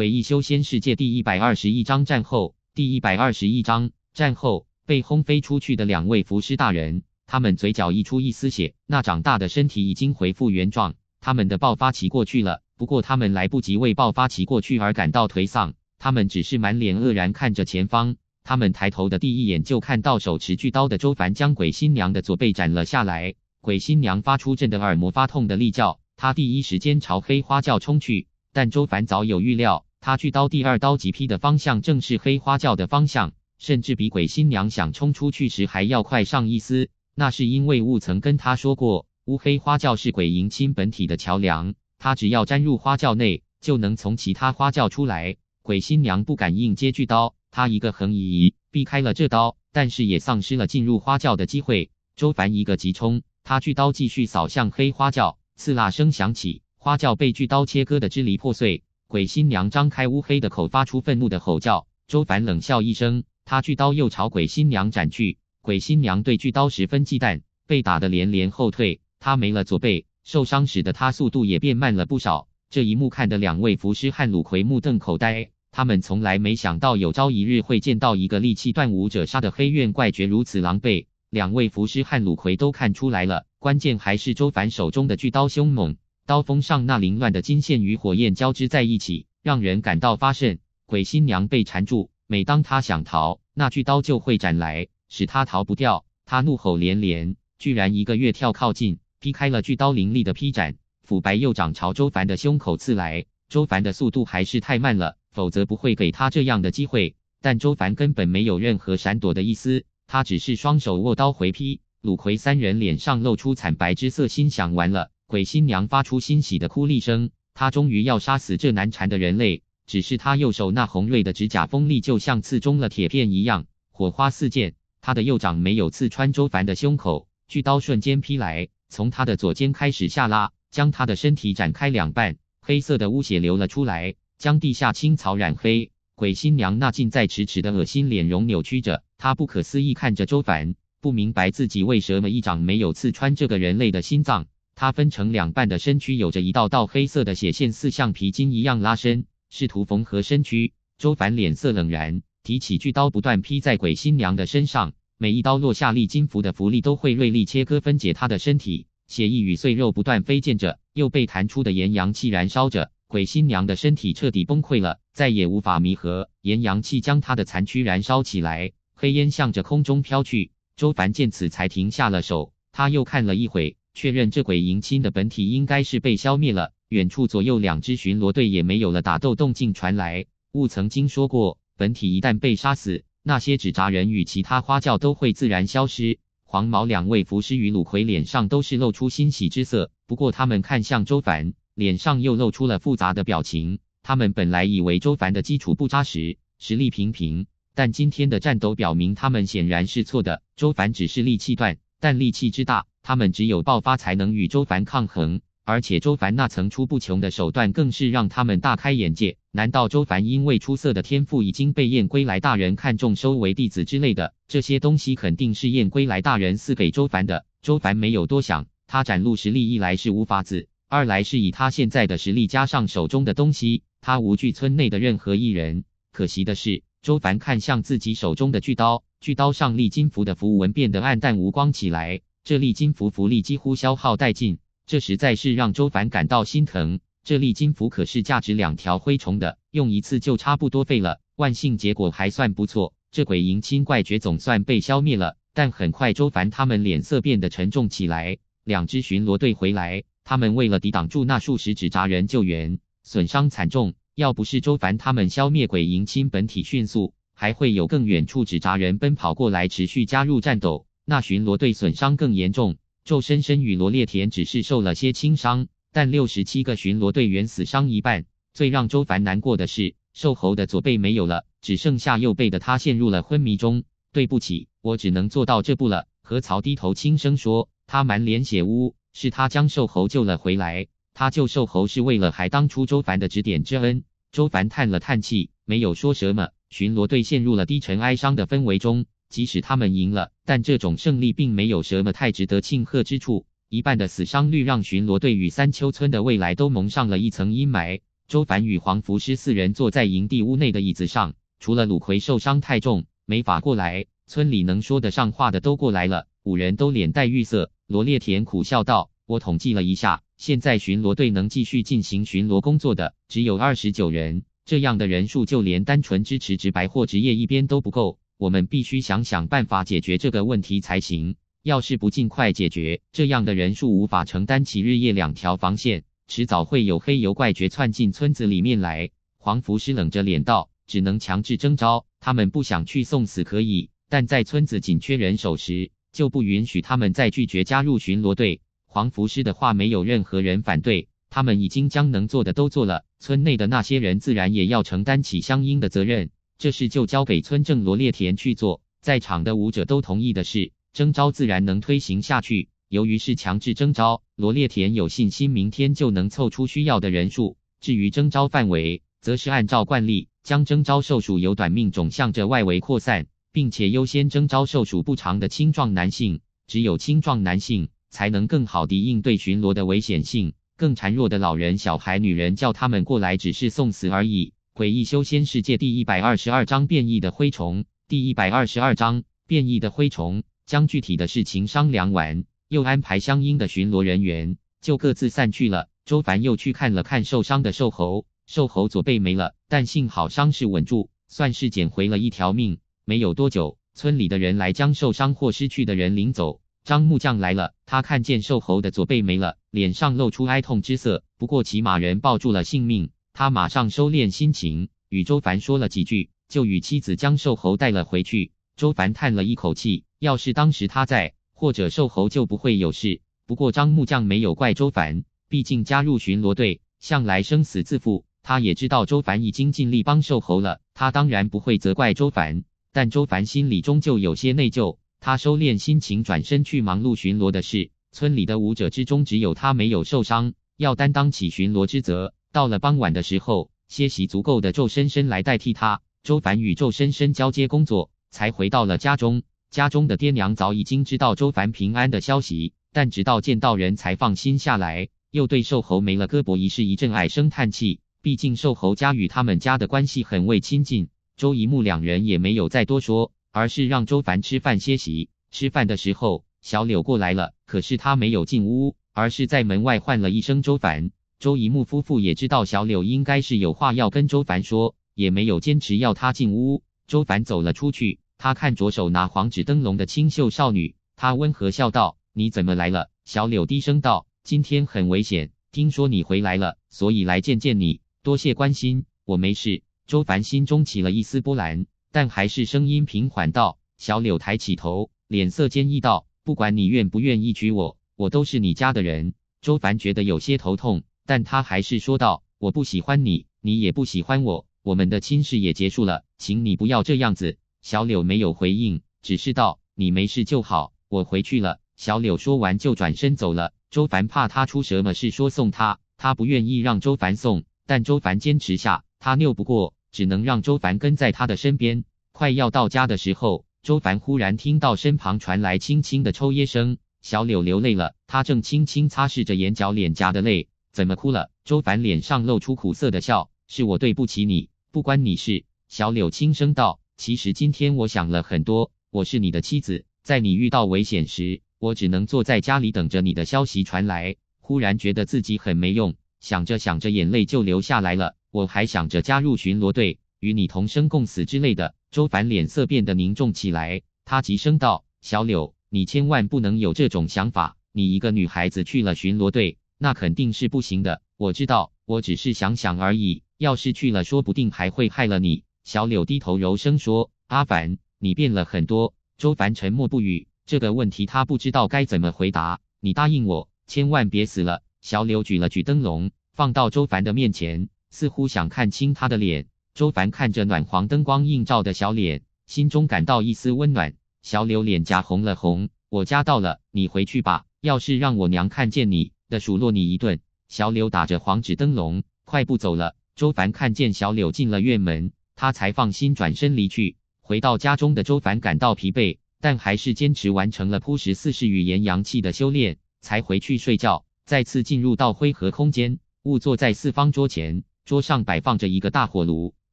诡异修仙世界第一百二十一章战后。第一百二十一章战后，被轰飞出去的两位浮尸大人，他们嘴角溢出一丝血，那长大的身体已经恢复原状，他们的爆发期过去了。不过他们来不及为爆发期过去而感到颓丧，他们只是满脸愕然看着前方。他们抬头的第一眼就看到手持巨刀的周凡将鬼新娘的左背斩了下来。鬼新娘发出震得耳膜发痛的厉叫，她第一时间朝黑花轿冲去，但周凡早有预料。他巨刀第二刀击劈的方向正是黑花轿的方向，甚至比鬼新娘想冲出去时还要快上一丝。那是因为雾曾跟他说过，乌黑花轿是鬼迎亲本体的桥梁，他只要沾入花轿内，就能从其他花轿出来。鬼新娘不敢应接巨刀，他一个横移避开了这刀，但是也丧失了进入花轿的机会。周凡一个急冲，他巨刀继续扫向黑花轿，刺啦声响起，花轿被巨刀切割的支离破碎。鬼新娘张开乌黑的口，发出愤怒的吼叫。周凡冷笑一声，他巨刀又朝鬼新娘斩去。鬼新娘对巨刀十分忌惮，被打得连连后退。他没了左臂，受伤使得他速度也变慢了不少。这一幕看得两位符师和鲁奎目瞪口呆。他们从来没想到有朝一日会见到一个力气断武者杀的黑怨怪绝如此狼狈。两位符师和鲁奎都看出来了，关键还是周凡手中的巨刀凶猛。刀锋上那凌乱的金线与火焰交织在一起，让人感到发瘆。鬼新娘被缠住，每当她想逃，那巨刀就会斩来，使她逃不掉。她怒吼连连，居然一个月跳靠近，劈开了巨刀凌厉的劈斩。腐白右掌朝周凡的胸口刺来，周凡的速度还是太慢了，否则不会给他这样的机会。但周凡根本没有任何闪躲的意思，他只是双手握刀回劈。鲁奎三人脸上露出惨白之色，心想完了。鬼新娘发出欣喜的哭厉声，她终于要杀死这难缠的人类。只是她右手那红锐的指甲锋利，就像刺中了铁片一样，火花四溅。她的右掌没有刺穿周凡的胸口，巨刀瞬间劈来，从他的左肩开始下拉，将他的身体展开两半。黑色的污血流了出来，将地下青草染黑。鬼新娘那近在咫尺的恶心脸容扭曲着，她不可思议看着周凡，不明白自己为什么一掌没有刺穿这个人类的心脏。他分成两半的身躯有着一道道黑色的血线，似橡皮筋一样拉伸，试图缝合身躯。周凡脸色冷然，提起巨刀，不断劈在鬼新娘的身上。每一刀落下，利金符的符力都会锐利切割分解他的身体，血液与碎肉不断飞溅着，又被弹出的炎阳气燃烧着。鬼新娘的身体彻底崩溃了，再也无法弥合。炎阳气将他的残躯燃烧起来，黑烟向着空中飘去。周凡见此，才停下了手。他又看了一会。确认这鬼迎亲的本体应该是被消灭了。远处左右两支巡逻队也没有了打斗动静传来。雾曾经说过，本体一旦被杀死，那些纸扎人与其他花轿都会自然消失。黄毛两位浮尸与鲁奎脸上都是露出欣喜之色，不过他们看向周凡，脸上又露出了复杂的表情。他们本来以为周凡的基础不扎实，实力平平，但今天的战斗表明他们显然是错的。周凡只是力气段，但力气之大。他们只有爆发才能与周凡抗衡，而且周凡那层出不穷的手段更是让他们大开眼界。难道周凡因为出色的天赋已经被燕归来大人看中收为弟子之类的？这些东西肯定是燕归来大人赐给周凡的。周凡没有多想，他展露实力一来是无法子，二来是以他现在的实力加上手中的东西，他无惧村内的任何一人。可惜的是，周凡看向自己手中的巨刀，巨刀上立金符的符文变得暗淡无光起来。这粒金符福利几乎消耗殆尽，这实在是让周凡感到心疼。这粒金符可是价值两条灰虫的，用一次就差不多废了。万幸，结果还算不错，这鬼迎亲怪绝总算被消灭了。但很快，周凡他们脸色变得沉重起来。两支巡逻队回来，他们为了抵挡住那数十纸扎人救援，损伤惨重。要不是周凡他们消灭鬼迎亲本体迅速，还会有更远处纸扎人奔跑过来，持续加入战斗。那巡逻队损伤更严重，周深深与罗烈田只是受了些轻伤，但六十七个巡逻队员死伤一半。最让周凡难过的是，瘦猴的左背没有了，只剩下右背的他陷入了昏迷中。对不起，我只能做到这步了。何曹低头轻声说，他满脸血污，是他将瘦猴救了回来。他救瘦猴是为了还当初周凡的指点之恩。周凡叹了叹气，没有说什么。巡逻队陷入了低沉哀伤的氛围中。即使他们赢了，但这种胜利并没有什么太值得庆贺之处。一半的死伤率让巡逻队与三丘村的未来都蒙上了一层阴霾。周凡与黄福师四人坐在营地屋内的椅子上，除了鲁奎受伤太重没法过来，村里能说得上话的都过来了。五人都脸带玉色，罗列田苦笑道：“我统计了一下，现在巡逻队能继续进行巡逻工作的只有二十九人，这样的人数就连单纯支持直白或职业一边都不够。”我们必须想想办法解决这个问题才行。要是不尽快解决，这样的人数无法承担起日夜两条防线，迟早会有黑油怪绝窜进村子里面来。黄符师冷着脸道：“只能强制征召，他们不想去送死可以，但在村子紧缺人手时，就不允许他们再拒绝加入巡逻队。”黄符师的话没有任何人反对，他们已经将能做的都做了，村内的那些人自然也要承担起相应的责任。这事就交给村正罗列田去做，在场的武者都同意的事，征召自然能推行下去。由于是强制征召，罗列田有信心明天就能凑出需要的人数。至于征召范围，则是按照惯例，将征召受属由短命种向着外围扩散，并且优先征召受属不长的青壮男性。只有青壮男性才能更好地应对巡逻的危险性，更孱弱的老人、小孩、女人叫他们过来只是送死而已。诡异修仙世界第一百二十二章变异的灰虫。第一百二十二章变异的灰虫。将具体的事情商量完，又安排相应的巡逻人员，就各自散去了。周凡又去看了看受伤的瘦猴，瘦猴左背没了，但幸好伤势稳住，算是捡回了一条命。没有多久，村里的人来将受伤或失去的人领走。张木匠来了，他看见瘦猴的左背没了，脸上露出哀痛之色，不过起码人抱住了性命。他马上收敛心情，与周凡说了几句，就与妻子将瘦猴带了回去。周凡叹了一口气，要是当时他在，或者瘦猴就不会有事。不过张木匠没有怪周凡，毕竟加入巡逻队向来生死自负，他也知道周凡已经尽力帮瘦猴了，他当然不会责怪周凡。但周凡心里终究有些内疚。他收敛心情，转身去忙碌巡逻的事。村里的武者之中，只有他没有受伤，要担当起巡逻之责。到了傍晚的时候，歇息足够的周深深来代替他。周凡与周深深交接工作，才回到了家中。家中的爹娘早已经知道周凡平安的消息，但直到见到人才放心下来，又对瘦猴没了胳膊一事一阵唉声叹气。毕竟瘦猴家与他们家的关系很为亲近，周一木两人也没有再多说，而是让周凡吃饭歇息。吃饭的时候，小柳过来了，可是他没有进屋，而是在门外唤了一声周凡。周一木夫妇也知道小柳应该是有话要跟周凡说，也没有坚持要他进屋。周凡走了出去，他看着手拿黄纸灯笼的清秀少女，他温和笑道：“你怎么来了？”小柳低声道：“今天很危险，听说你回来了，所以来见见你。多谢关心，我没事。”周凡心中起了一丝波澜，但还是声音平缓道：“小柳，抬起头，脸色坚毅道：‘不管你愿不愿意娶我，我都是你家的人。’”周凡觉得有些头痛。但他还是说道：“我不喜欢你，你也不喜欢我，我们的亲事也结束了，请你不要这样子。”小柳没有回应，只是道：“你没事就好，我回去了。”小柳说完就转身走了。周凡怕他出什么事，说送他，他不愿意让周凡送，但周凡坚持下，他拗不过，只能让周凡跟在他的身边。快要到家的时候，周凡忽然听到身旁传来轻轻的抽噎声，小柳流泪了，他正轻轻擦拭着眼角、脸颊的泪。怎么哭了？周凡脸上露出苦涩的笑，是我对不起你，不关你事。小柳轻声道：“其实今天我想了很多，我是你的妻子，在你遇到危险时，我只能坐在家里等着你的消息传来。忽然觉得自己很没用，想着想着，眼泪就流下来了。我还想着加入巡逻队，与你同生共死之类的。”周凡脸色变得凝重起来，他急声道：“小柳，你千万不能有这种想法，你一个女孩子去了巡逻队。”那肯定是不行的，我知道，我只是想想而已。要是去了，说不定还会害了你。”小柳低头柔声说，“阿凡，你变了很多。”周凡沉默不语，这个问题他不知道该怎么回答。你答应我，千万别死了。”小柳举了举灯笼，放到周凡的面前，似乎想看清他的脸。周凡看着暖黄灯光映照的小脸，心中感到一丝温暖。小柳脸颊红了红，“我家到了，你回去吧。要是让我娘看见你……”的数落你一顿，小柳打着黄纸灯笼快步走了。周凡看见小柳进了院门，他才放心转身离去。回到家中的周凡感到疲惫，但还是坚持完成了铺石四世语言阳气的修炼，才回去睡觉。再次进入到灰河空间，兀坐在四方桌前，桌上摆放着一个大火炉，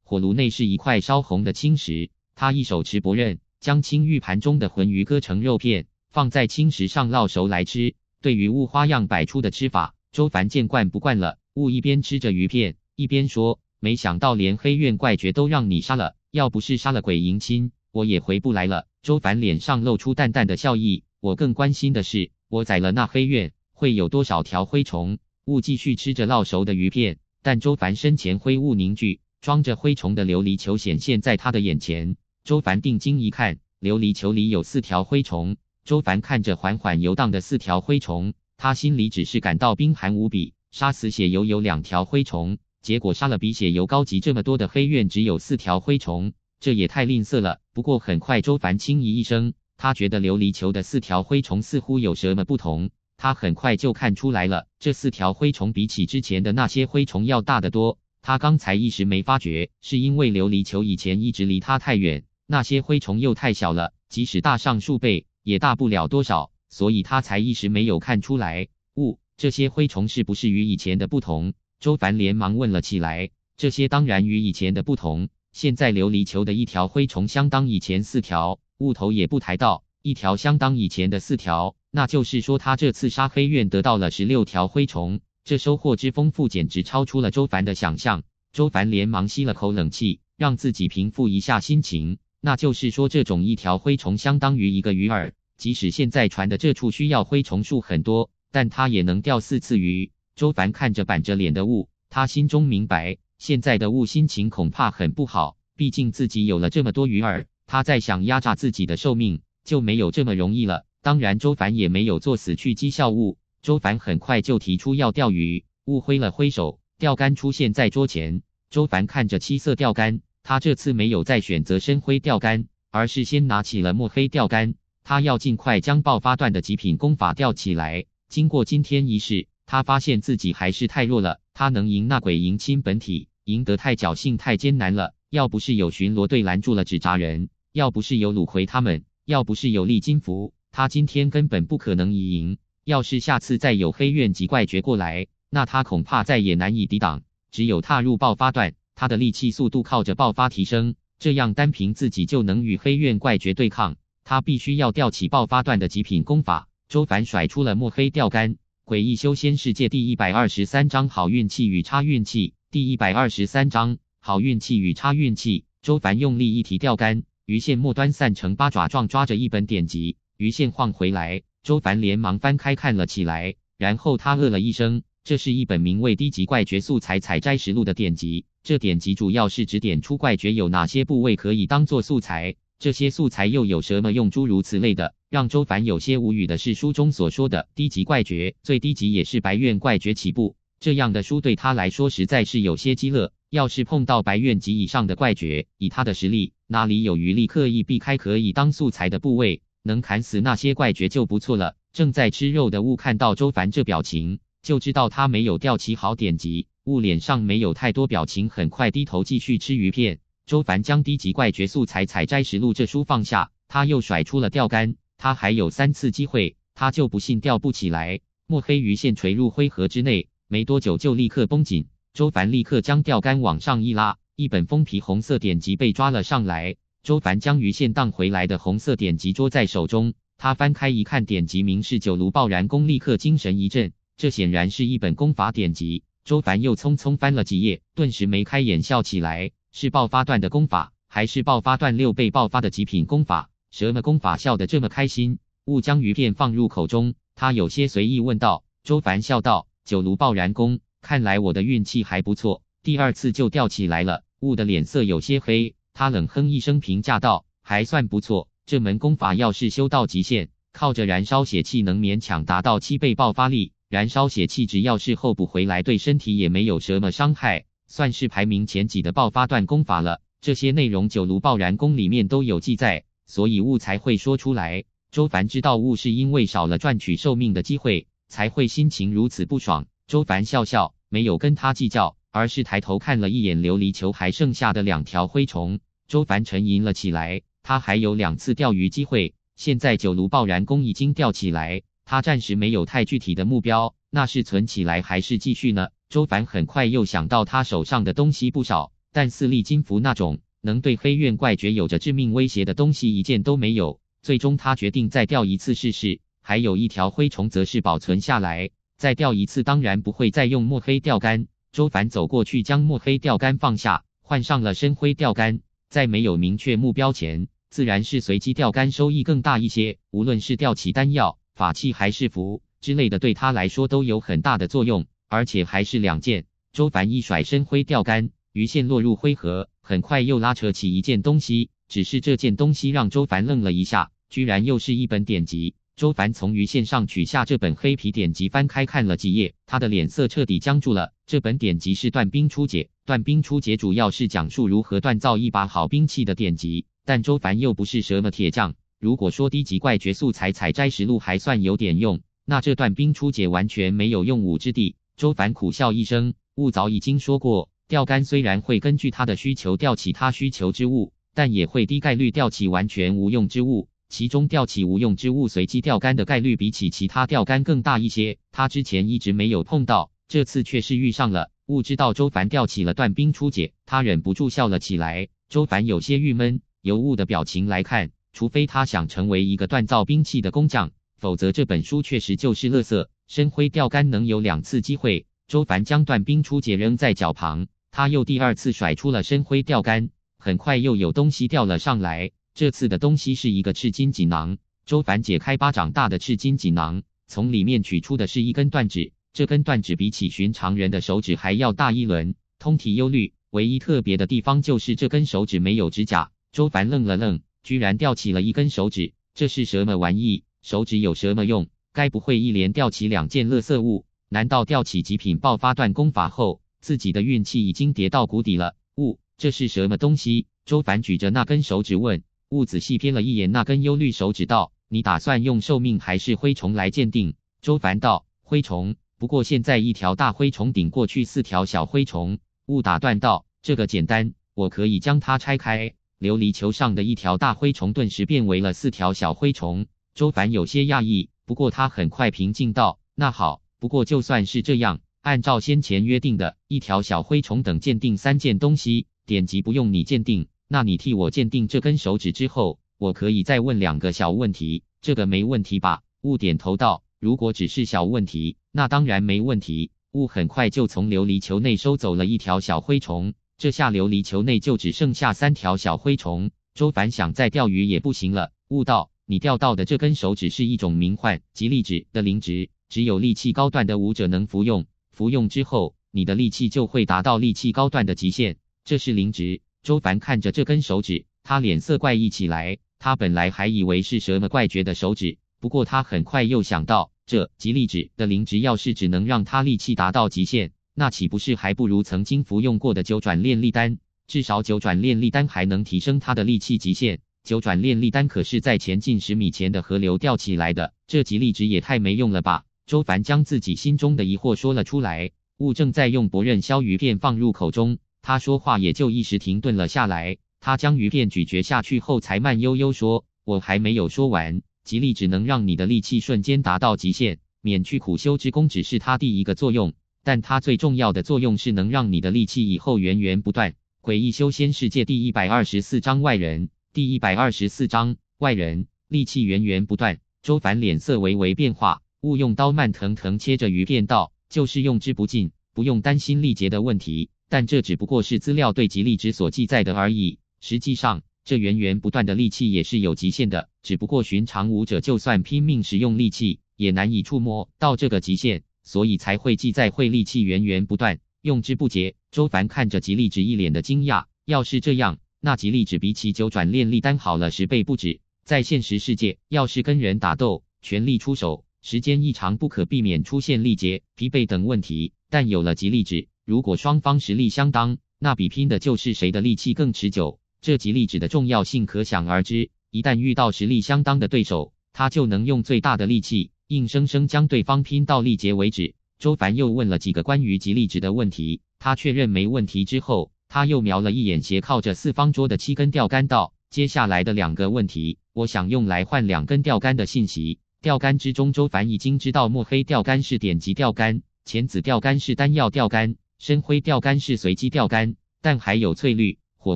火炉内是一块烧红的青石。他一手持薄刃，将青玉盘中的浑鱼割成肉片，放在青石上烙熟来吃。对于雾花样百出的吃法，周凡见惯不惯了。雾一边吃着鱼片，一边说：“没想到连黑怨怪绝都让你杀了，要不是杀了鬼迎亲，我也回不来了。”周凡脸上露出淡淡的笑意。我更关心的是，我宰了那黑怨会有多少条灰虫？雾继续吃着烙熟的鱼片，但周凡身前灰雾凝聚，装着灰虫的琉璃球显现在他的眼前。周凡定睛一看，琉璃球里有四条灰虫。周凡看着缓缓游荡的四条灰虫，他心里只是感到冰寒无比。杀死血游有两条灰虫，结果杀了比血游高级这么多的黑怨只有四条灰虫，这也太吝啬了。不过很快，周凡轻咦一声，他觉得琉璃球的四条灰虫似乎有什么不同。他很快就看出来了，这四条灰虫比起之前的那些灰虫要大得多。他刚才一时没发觉，是因为琉璃球以前一直离他太远，那些灰虫又太小了，即使大上数倍。也大不了多少，所以他才一时没有看出来雾这些灰虫是不是与以前的不同。周凡连忙问了起来：“这些当然与以前的不同，现在琉璃球的一条灰虫相当以前四条，雾头也不抬到一条相当以前的四条，那就是说他这次杀黑院得到了十六条灰虫，这收获之丰富简直超出了周凡的想象。”周凡连忙吸了口冷气，让自己平复一下心情。那就是说，这种一条灰虫相当于一个鱼饵。即使现在船的这处需要灰虫数很多，但他也能钓四次鱼。周凡看着板着脸的雾，他心中明白，现在的雾心情恐怕很不好。毕竟自己有了这么多鱼饵，他在想压榨自己的寿命就没有这么容易了。当然，周凡也没有作死去讥笑雾。周凡很快就提出要钓鱼，雾挥了挥手，钓竿出现在桌前。周凡看着七色钓竿，他这次没有再选择深灰钓竿，而是先拿起了墨黑钓竿。他要尽快将爆发段的极品功法吊起来。经过今天一事，他发现自己还是太弱了。他能赢那鬼迎亲本体，赢得太侥幸，太艰难了。要不是有巡逻队拦住了纸扎人，要不是有鲁奎他们，要不是有利金符，他今天根本不可能赢。要是下次再有黑怨级怪绝过来，那他恐怕再也难以抵挡。只有踏入爆发段，他的力气、速度靠着爆发提升，这样单凭自己就能与黑怨怪绝对抗。他必须要吊起爆发段的极品功法。周凡甩出了墨黑钓竿。诡异修仙世界第一百二十三章：好运气与差运气。第一百二十三章：好运气与差运气。周凡用力一提钓竿，鱼线末端散成八爪状抓着一本典籍。鱼线晃回来，周凡连忙翻开看了起来。然后他呃了一声，这是一本名为《低级怪绝素材采摘实录》的典籍。这典籍主要是指点出怪绝有哪些部位可以当做素材。这些素材又有什么用？诸如此类的，让周凡有些无语的是，书中所说的低级怪绝，最低级也是白怨怪绝起步。这样的书对他来说实在是有些鸡肋。要是碰到白怨级以上的怪绝，以他的实力哪里有余力刻意避开可以当素材的部位？能砍死那些怪绝就不错了。正在吃肉的雾看到周凡这表情，就知道他没有吊起好典籍。雾脸上没有太多表情，很快低头继续吃鱼片。周凡将《低级怪绝素材采摘实录》这书放下，他又甩出了钓竿。他还有三次机会，他就不信钓不起来。墨黑鱼线垂入灰盒之内，没多久就立刻绷紧。周凡立刻将钓竿往上一拉，一本封皮红色典籍被抓了上来。周凡将鱼线荡回来的红色典籍捉在手中，他翻开一看，典籍名是《九炉爆燃功》，立刻精神一振。这显然是一本功法典籍。周凡又匆匆翻了几页，顿时眉开眼笑起来。是爆发段的功法，还是爆发段六倍爆发的极品功法？什么功法笑得这么开心？雾将鱼片放入口中，他有些随意问道。周凡笑道：“九炉爆燃功，看来我的运气还不错，第二次就吊起来了。”雾的脸色有些黑，他冷哼一声评价道：“还算不错，这门功法要是修到极限，靠着燃烧血气能勉强达到七倍爆发力。燃烧血气，只要是后补回来，对身体也没有什么伤害。”算是排名前几的爆发段功法了，这些内容九炉爆燃功里面都有记载，所以雾才会说出来。周凡知道雾是因为少了赚取寿命的机会，才会心情如此不爽。周凡笑笑，没有跟他计较，而是抬头看了一眼琉璃球还剩下的两条灰虫。周凡沉吟了起来，他还有两次钓鱼机会，现在九炉爆燃功已经钓起来，他暂时没有太具体的目标，那是存起来还是继续呢？周凡很快又想到，他手上的东西不少，但四力金符那种能对黑怨怪绝有着致命威胁的东西一件都没有。最终，他决定再钓一次试试。还有一条灰虫则是保存下来，再钓一次。当然，不会再用墨黑钓竿。周凡走过去，将墨黑钓竿放下，换上了深灰钓竿。在没有明确目标前，自然是随机钓竿收益更大一些。无论是钓起丹药、法器还是符之类的，对他来说都有很大的作用。而且还是两件。周凡一甩身灰钓竿，鱼线落入灰盒，很快又拉扯起一件东西。只是这件东西让周凡愣了一下，居然又是一本典籍。周凡从鱼线上取下这本黑皮典籍，翻开看了几页，他的脸色彻底僵住了。这本典籍是《断冰初解》，《断冰初解》主要是讲述如何锻造一把好兵器的典籍。但周凡又不是什么铁匠，如果说低级怪绝素材采摘实录还算有点用，那这《段冰初解》完全没有用武之地。周凡苦笑一声，雾早已经说过，钓竿虽然会根据他的需求钓起他需求之物，但也会低概率钓起完全无用之物，其中钓起无用之物随机钓竿的概率比起其他钓竿更大一些。他之前一直没有碰到，这次却是遇上了。雾知道周凡钓起了断冰初解，他忍不住笑了起来。周凡有些郁闷，由雾的表情来看，除非他想成为一个锻造兵器的工匠。否则这本书确实就是垃圾。深灰钓竿能有两次机会。周凡将断冰出解扔在脚旁，他又第二次甩出了深灰钓竿。很快又有东西掉了上来，这次的东西是一个赤金锦囊。周凡解开巴掌大的赤金锦囊，从里面取出的是一根断指。这根断指比起寻常人的手指还要大一轮，通体幽绿，唯一特别的地方就是这根手指没有指甲。周凡愣了愣，居然吊起了一根手指，这是什么玩意？手指有什么用？该不会一连吊起两件垃圾物？难道吊起极品爆发段功法后，自己的运气已经跌到谷底了？物，这是什么东西？周凡举着那根手指问。物仔细瞥了一眼那根忧虑手指道：“你打算用寿命还是灰虫来鉴定？”周凡道：“灰虫。不过现在一条大灰虫顶过去四条小灰虫。”物打断道：“这个简单，我可以将它拆开。琉璃球上的一条大灰虫顿时变为了四条小灰虫。”周凡有些讶异，不过他很快平静道：“那好，不过就算是这样，按照先前约定的，一条小灰虫等鉴定三件东西，典籍不用你鉴定，那你替我鉴定这根手指之后，我可以再问两个小问题，这个没问题吧？”雾点头道：“如果只是小问题，那当然没问题。”雾很快就从琉璃球内收走了一条小灰虫，这下琉璃球内就只剩下三条小灰虫。周凡想再钓鱼也不行了，悟道。你钓到的这根手指是一种名唤“吉利指”的灵植，只有力气高段的武者能服用。服用之后，你的力气就会达到力气高段的极限。这是灵植。周凡看着这根手指，他脸色怪异起来。他本来还以为是什么怪绝的手指，不过他很快又想到，这吉利指的灵植要是只能让他力气达到极限，那岂不是还不如曾经服用过的九转炼力丹？至少九转炼力丹还能提升他的力气极限。九转炼力丹可是在前进十米前的河流钓起来的，这吉利值也太没用了吧！周凡将自己心中的疑惑说了出来。雾正在用不刃削鱼片放入口中，他说话也就一时停顿了下来。他将鱼片咀嚼下去后，才慢悠悠说：“我还没有说完，吉利只能让你的力气瞬间达到极限，免去苦修之功，只是它第一个作用。但它最重要的作用是能让你的力气以后源源不断。”诡异修仙世界第一百二十四章外人。第一百二十四章外人力气源源不断。周凡脸色微微变化，勿用刀慢腾腾切着鱼片，道：“就是用之不尽，不用担心力竭的问题。但这只不过是资料对吉利之所记载的而已。实际上，这源源不断的力气也是有极限的，只不过寻常武者就算拼命使用力气，也难以触摸到这个极限，所以才会记载会力气源源不断，用之不竭。”周凡看着吉利之，一脸的惊讶。要是这样。那极力只比起九转炼力丹好了十倍不止，在现实世界，要是跟人打斗，全力出手，时间一长，不可避免出现力竭、疲惫等问题。但有了极力值，如果双方实力相当，那比拼的就是谁的力气更持久。这极力值的重要性可想而知。一旦遇到实力相当的对手，他就能用最大的力气，硬生生将对方拼到力竭为止。周凡又问了几个关于极力值的问题，他确认没问题之后。他又瞄了一眼斜靠着四方桌的七根钓竿，道：“接下来的两个问题，我想用来换两根钓竿的信息。钓竿之中，周凡已经知道墨黑钓竿是典籍钓竿，浅紫钓竿是丹药钓竿，深灰钓竿是随机钓竿，但还有翠绿、火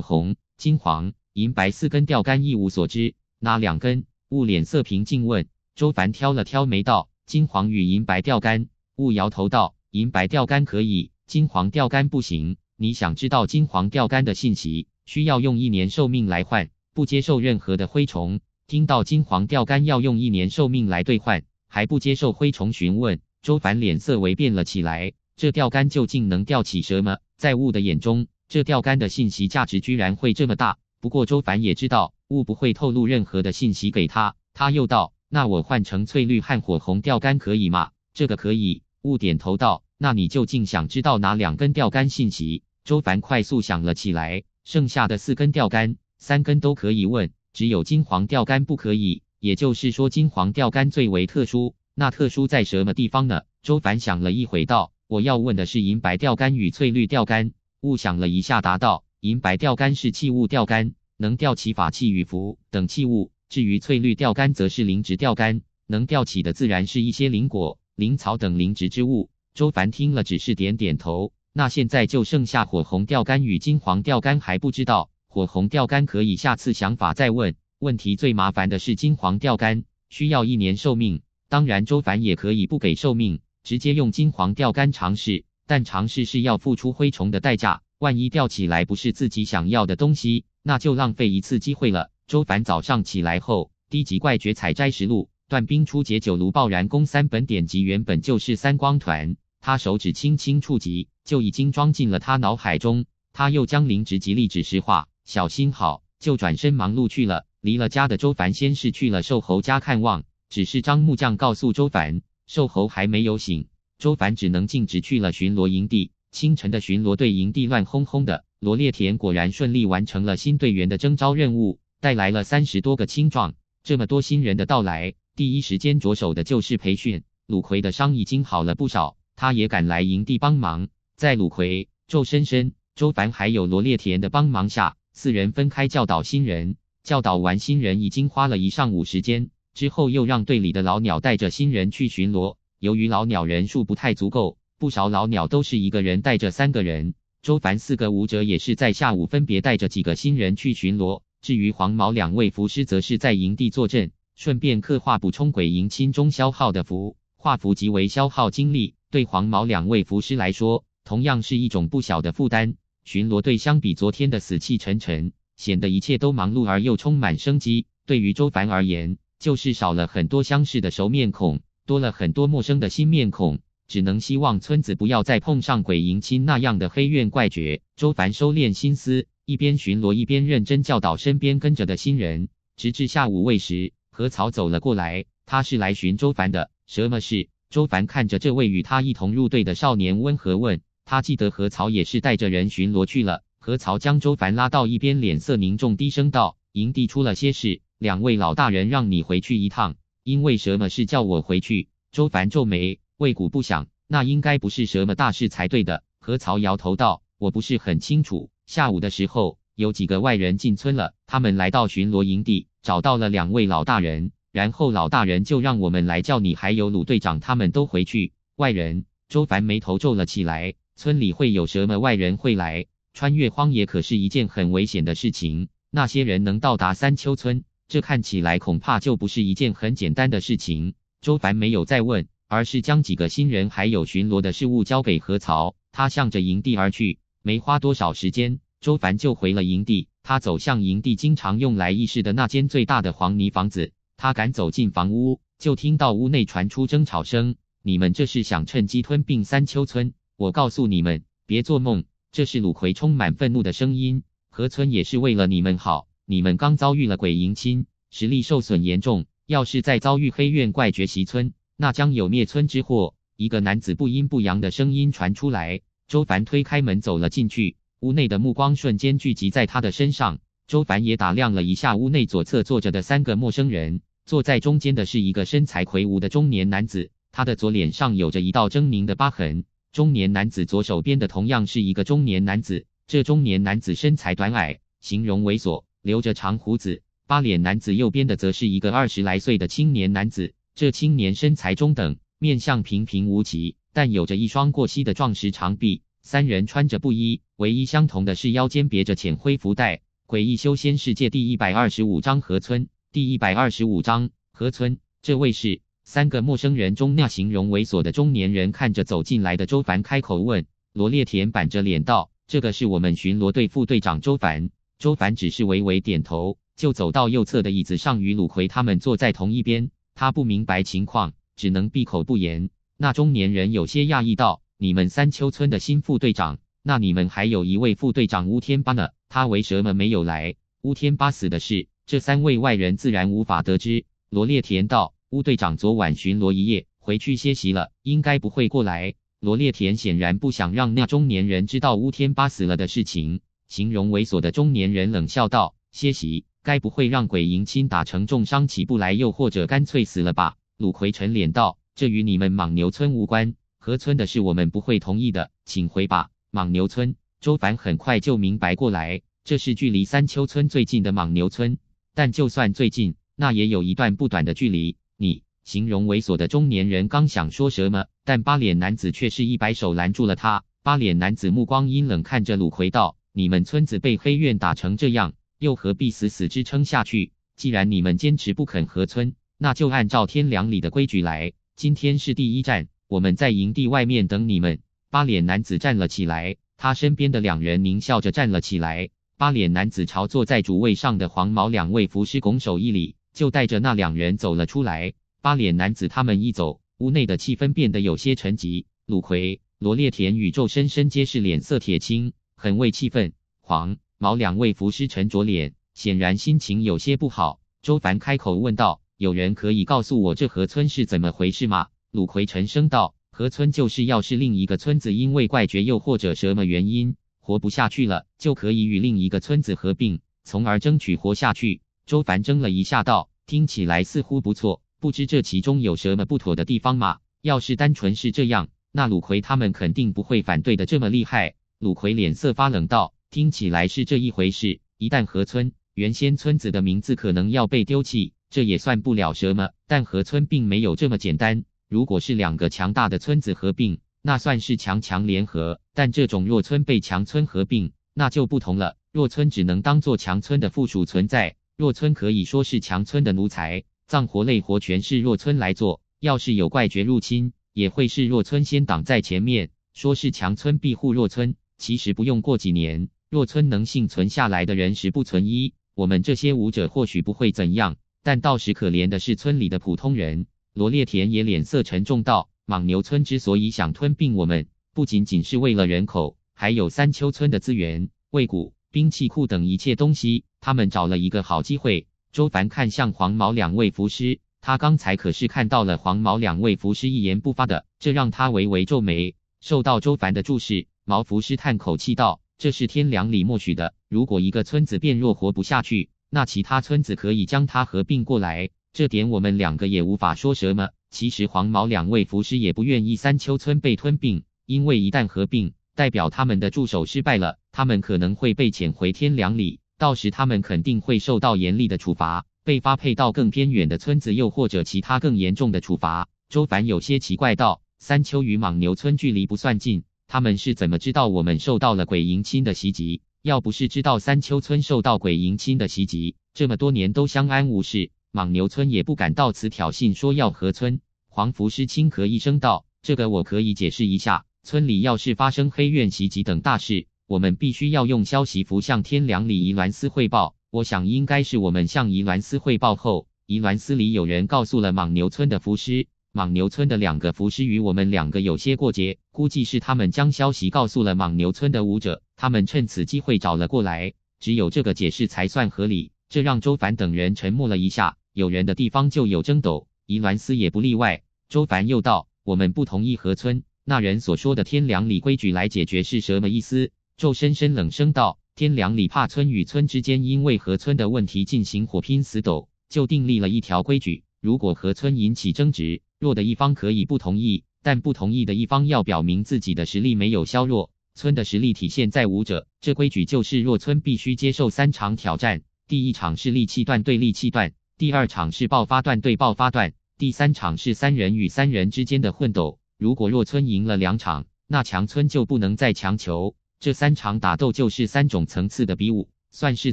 红、金黄、银白四根钓竿一无所知。哪两根？”雾脸色平静问。周凡挑了挑眉道：“金黄与银白钓竿。”雾摇头道：“银白钓竿可以。”金黄钓竿不行，你想知道金黄钓竿的信息，需要用一年寿命来换，不接受任何的灰虫。听到金黄钓竿要用一年寿命来兑换，还不接受灰虫，询问周凡脸色为变了起来。这钓竿究竟能钓起什么？在雾的眼中，这钓竿的信息价值居然会这么大。不过周凡也知道雾不会透露任何的信息给他，他又道，那我换成翠绿和火红钓竿可以吗？这个可以，雾点头道。那你究竟想知道哪两根钓竿信息？周凡快速想了起来，剩下的四根钓竿，三根都可以问，只有金黄钓竿不可以。也就是说，金黄钓竿最为特殊。那特殊在什么地方呢？周凡想了一回，道：“我要问的是银白钓竿与翠绿钓竿。”误想了一下，答道：“银白钓竿是器物钓竿，能钓起法器与符等器物。至于翠绿钓竿，则是灵植钓竿，能钓起的自然是一些灵果、灵草等灵植之物。”周凡听了，只是点点头。那现在就剩下火红钓竿与金黄钓竿，还不知道。火红钓竿可以下次想法再问。问题最麻烦的是金黄钓竿需要一年寿命，当然周凡也可以不给寿命，直接用金黄钓竿尝试。但尝试是要付出灰虫的代价，万一钓起来不是自己想要的东西，那就浪费一次机会了。周凡早上起来后，低级怪绝采摘实录、断冰初解九炉爆燃攻三本典籍原本就是三光团。他手指轻轻触及，就已经装进了他脑海中。他又将灵纸极力指示化，小心好，就转身忙碌去了。离了家的周凡先是去了瘦猴家看望，只是张木匠告诉周凡，瘦猴还没有醒，周凡只能径直去了巡逻营地。清晨的巡逻队营地乱哄哄的，罗列田果然顺利完成了新队员的征召任务，带来了三十多个青壮。这么多新人的到来，第一时间着手的就是培训。鲁奎的伤已经好了不少。他也赶来营地帮忙，在鲁奎、周深深、周凡还有罗烈田的帮忙下，四人分开教导新人。教导完新人已经花了一上午时间，之后又让队里的老鸟带着新人去巡逻。由于老鸟人数不太足够，不少老鸟都是一个人带着三个人。周凡四个舞者也是在下午分别带着几个新人去巡逻。至于黄毛两位符师，则是在营地坐镇，顺便刻画补充鬼迎亲中消耗的符，画符即为消耗精力。对黄毛两位服师来说，同样是一种不小的负担。巡逻队相比昨天的死气沉沉，显得一切都忙碌而又充满生机。对于周凡而言，就是少了很多相识的熟面孔，多了很多陌生的新面孔。只能希望村子不要再碰上鬼迎亲那样的黑怨怪绝。周凡收敛心思，一边巡逻一边认真教导身边跟着的新人，直至下午未时，何草走了过来，他是来寻周凡的，什么事？周凡看着这位与他一同入队的少年，温和问他：“记得何曹也是带着人巡逻去了。”何曹将周凡拉到一边，脸色凝重，低声道：“营地出了些事，两位老大人让你回去一趟。因为什么事叫我回去？”周凡皱眉，魏敢不想，那应该不是什么大事才对的。何曹摇头道：“我不是很清楚。下午的时候，有几个外人进村了，他们来到巡逻营地，找到了两位老大人。”然后老大人就让我们来叫你，还有鲁队长，他们都回去。外人，周凡眉头皱了起来。村里会有什么外人会来？穿越荒野可是一件很危险的事情。那些人能到达三丘村，这看起来恐怕就不是一件很简单的事情。周凡没有再问，而是将几个新人还有巡逻的事物交给何曹。他向着营地而去，没花多少时间，周凡就回了营地。他走向营地经常用来议事的那间最大的黄泥房子。他敢走进房屋，就听到屋内传出争吵声。你们这是想趁机吞并三丘村？我告诉你们，别做梦！这是鲁葵充满愤怒的声音。何村也是为了你们好。你们刚遭遇了鬼迎亲，实力受损严重。要是再遭遇黑怨怪绝袭村，那将有灭村之祸。一个男子不阴不阳的声音传出来。周凡推开门走了进去，屋内的目光瞬间聚集在他的身上。周凡也打量了一下屋内左侧坐着的三个陌生人。坐在中间的是一个身材魁梧的中年男子，他的左脸上有着一道狰狞的疤痕。中年男子左手边的同样是一个中年男子，这中年男子身材短矮，形容猥琐，留着长胡子。八脸男子右边的则是一个二十来岁的青年男子，这青年身材中等，面相平平无奇，但有着一双过膝的壮实长臂。三人穿着布衣，唯一相同的是腰间别着浅灰福袋。诡异修仙世界第一百二十五章：河村。第一百二十五章河村。这位是三个陌生人中那形容猥琐的中年人，看着走进来的周凡，开口问罗烈田，板着脸道：“这个是我们巡逻队副队长周凡。”周凡只是微微点头，就走到右侧的椅子上，与鲁奎他们坐在同一边。他不明白情况，只能闭口不言。那中年人有些讶异道：“你们三丘村的新副队长？那你们还有一位副队长乌天八呢？他为什么没有来？乌天八死的事？”这三位外人自然无法得知。罗烈田道：“乌队长昨晚巡逻一夜，回去歇息了，应该不会过来。”罗烈田显然不想让那中年人知道乌天八死了的事情。形容猥琐的中年人冷笑道：“歇息？该不会让鬼迎亲打成重伤起不来，又或者干脆死了吧？”鲁奎沉脸道：“这与你们莽牛村无关，河村的事我们不会同意的，请回吧。”莽牛村。周凡很快就明白过来，这是距离三丘村最近的莽牛村。但就算最近，那也有一段不短的距离。你形容猥琐的中年人刚想说什么，但八脸男子却是一摆手拦住了他。八脸男子目光阴冷看着鲁奎道：“你们村子被黑院打成这样，又何必死死支撑下去？既然你们坚持不肯合村，那就按照天良里的规矩来。今天是第一站，我们在营地外面等你们。”八脸男子站了起来，他身边的两人狞笑着站了起来。八脸男子朝坐在主位上的黄毛两位符师拱手一礼，就带着那两人走了出来。八脸男子他们一走，屋内的气氛变得有些沉寂。鲁奎、罗列田、宇宙深深皆是脸色铁青，很为气愤。黄毛两位符师沉着脸，显然心情有些不好。周凡开口问道：“有人可以告诉我这河村是怎么回事吗？”鲁奎沉声道：“河村就是要是另一个村子，因为怪绝又或者什么原因。”活不下去了，就可以与另一个村子合并，从而争取活下去。周凡怔了一下，道：“听起来似乎不错，不知这其中有什么不妥的地方吗？要是单纯是这样，那鲁奎他们肯定不会反对的这么厉害。”鲁奎脸色发冷，道：“听起来是这一回事。一旦合村，原先村子的名字可能要被丢弃，这也算不了什么。但合村并没有这么简单。如果是两个强大的村子合并……”那算是强强联合，但这种弱村被强村合并，那就不同了。弱村只能当做强村的附属存在，弱村可以说是强村的奴才，脏活累活全是弱村来做。要是有怪绝入侵，也会是弱村先挡在前面，说是强村庇护弱村。其实不用过几年，弱村能幸存下来的人十不存一。我们这些武者或许不会怎样，但到时可怜的是村里的普通人。罗列田也脸色沉重道。莽牛村之所以想吞并我们，不仅仅是为了人口，还有三丘村的资源、卫骨兵器库等一切东西。他们找了一个好机会。周凡看向黄毛两位符师，他刚才可是看到了黄毛两位符师一言不发的，这让他微微皱眉。受到周凡的注视，毛符师叹口气道：“这是天良里默许的。如果一个村子变弱活不下去，那其他村子可以将它合并过来。这点我们两个也无法说什么。”其实黄毛两位服师也不愿意三丘村被吞并，因为一旦合并，代表他们的驻守失败了，他们可能会被遣回天梁里，到时他们肯定会受到严厉的处罚，被发配到更偏远的村子，又或者其他更严重的处罚。周凡有些奇怪道：“三丘与莽牛村距离不算近，他们是怎么知道我们受到了鬼迎亲的袭击？要不是知道三丘村受到鬼迎亲的袭击，这么多年都相安无事。”莽牛村也不敢到此挑衅，说要和村黄符师轻咳一声道：“这个我可以解释一下。村里要是发生黑怨袭击等大事，我们必须要用消息符向天凉里仪鸾司汇报。我想应该是我们向仪鸾司汇报后，仪鸾司里有人告诉了莽牛村的符师。莽牛村的两个符师与我们两个有些过节，估计是他们将消息告诉了莽牛村的武者，他们趁此机会找了过来。只有这个解释才算合理。这让周凡等人沉默了一下。”有人的地方就有争斗，宜兰司也不例外。周凡又道：“我们不同意和村那人所说的天凉里规矩来解决，是什么意思？”周深深冷声道：“天凉里怕村与村之间因为和村的问题进行火拼死斗，就订立了一条规矩：如果和村引起争执，弱的一方可以不同意，但不同意的一方要表明自己的实力没有削弱。村的实力体现在武者，这规矩就是弱村必须接受三场挑战，第一场是力气段对力气段。”第二场是爆发段对爆发段，第三场是三人与三人之间的混斗。如果弱村赢了两场，那强村就不能再强求。这三场打斗就是三种层次的比武，算是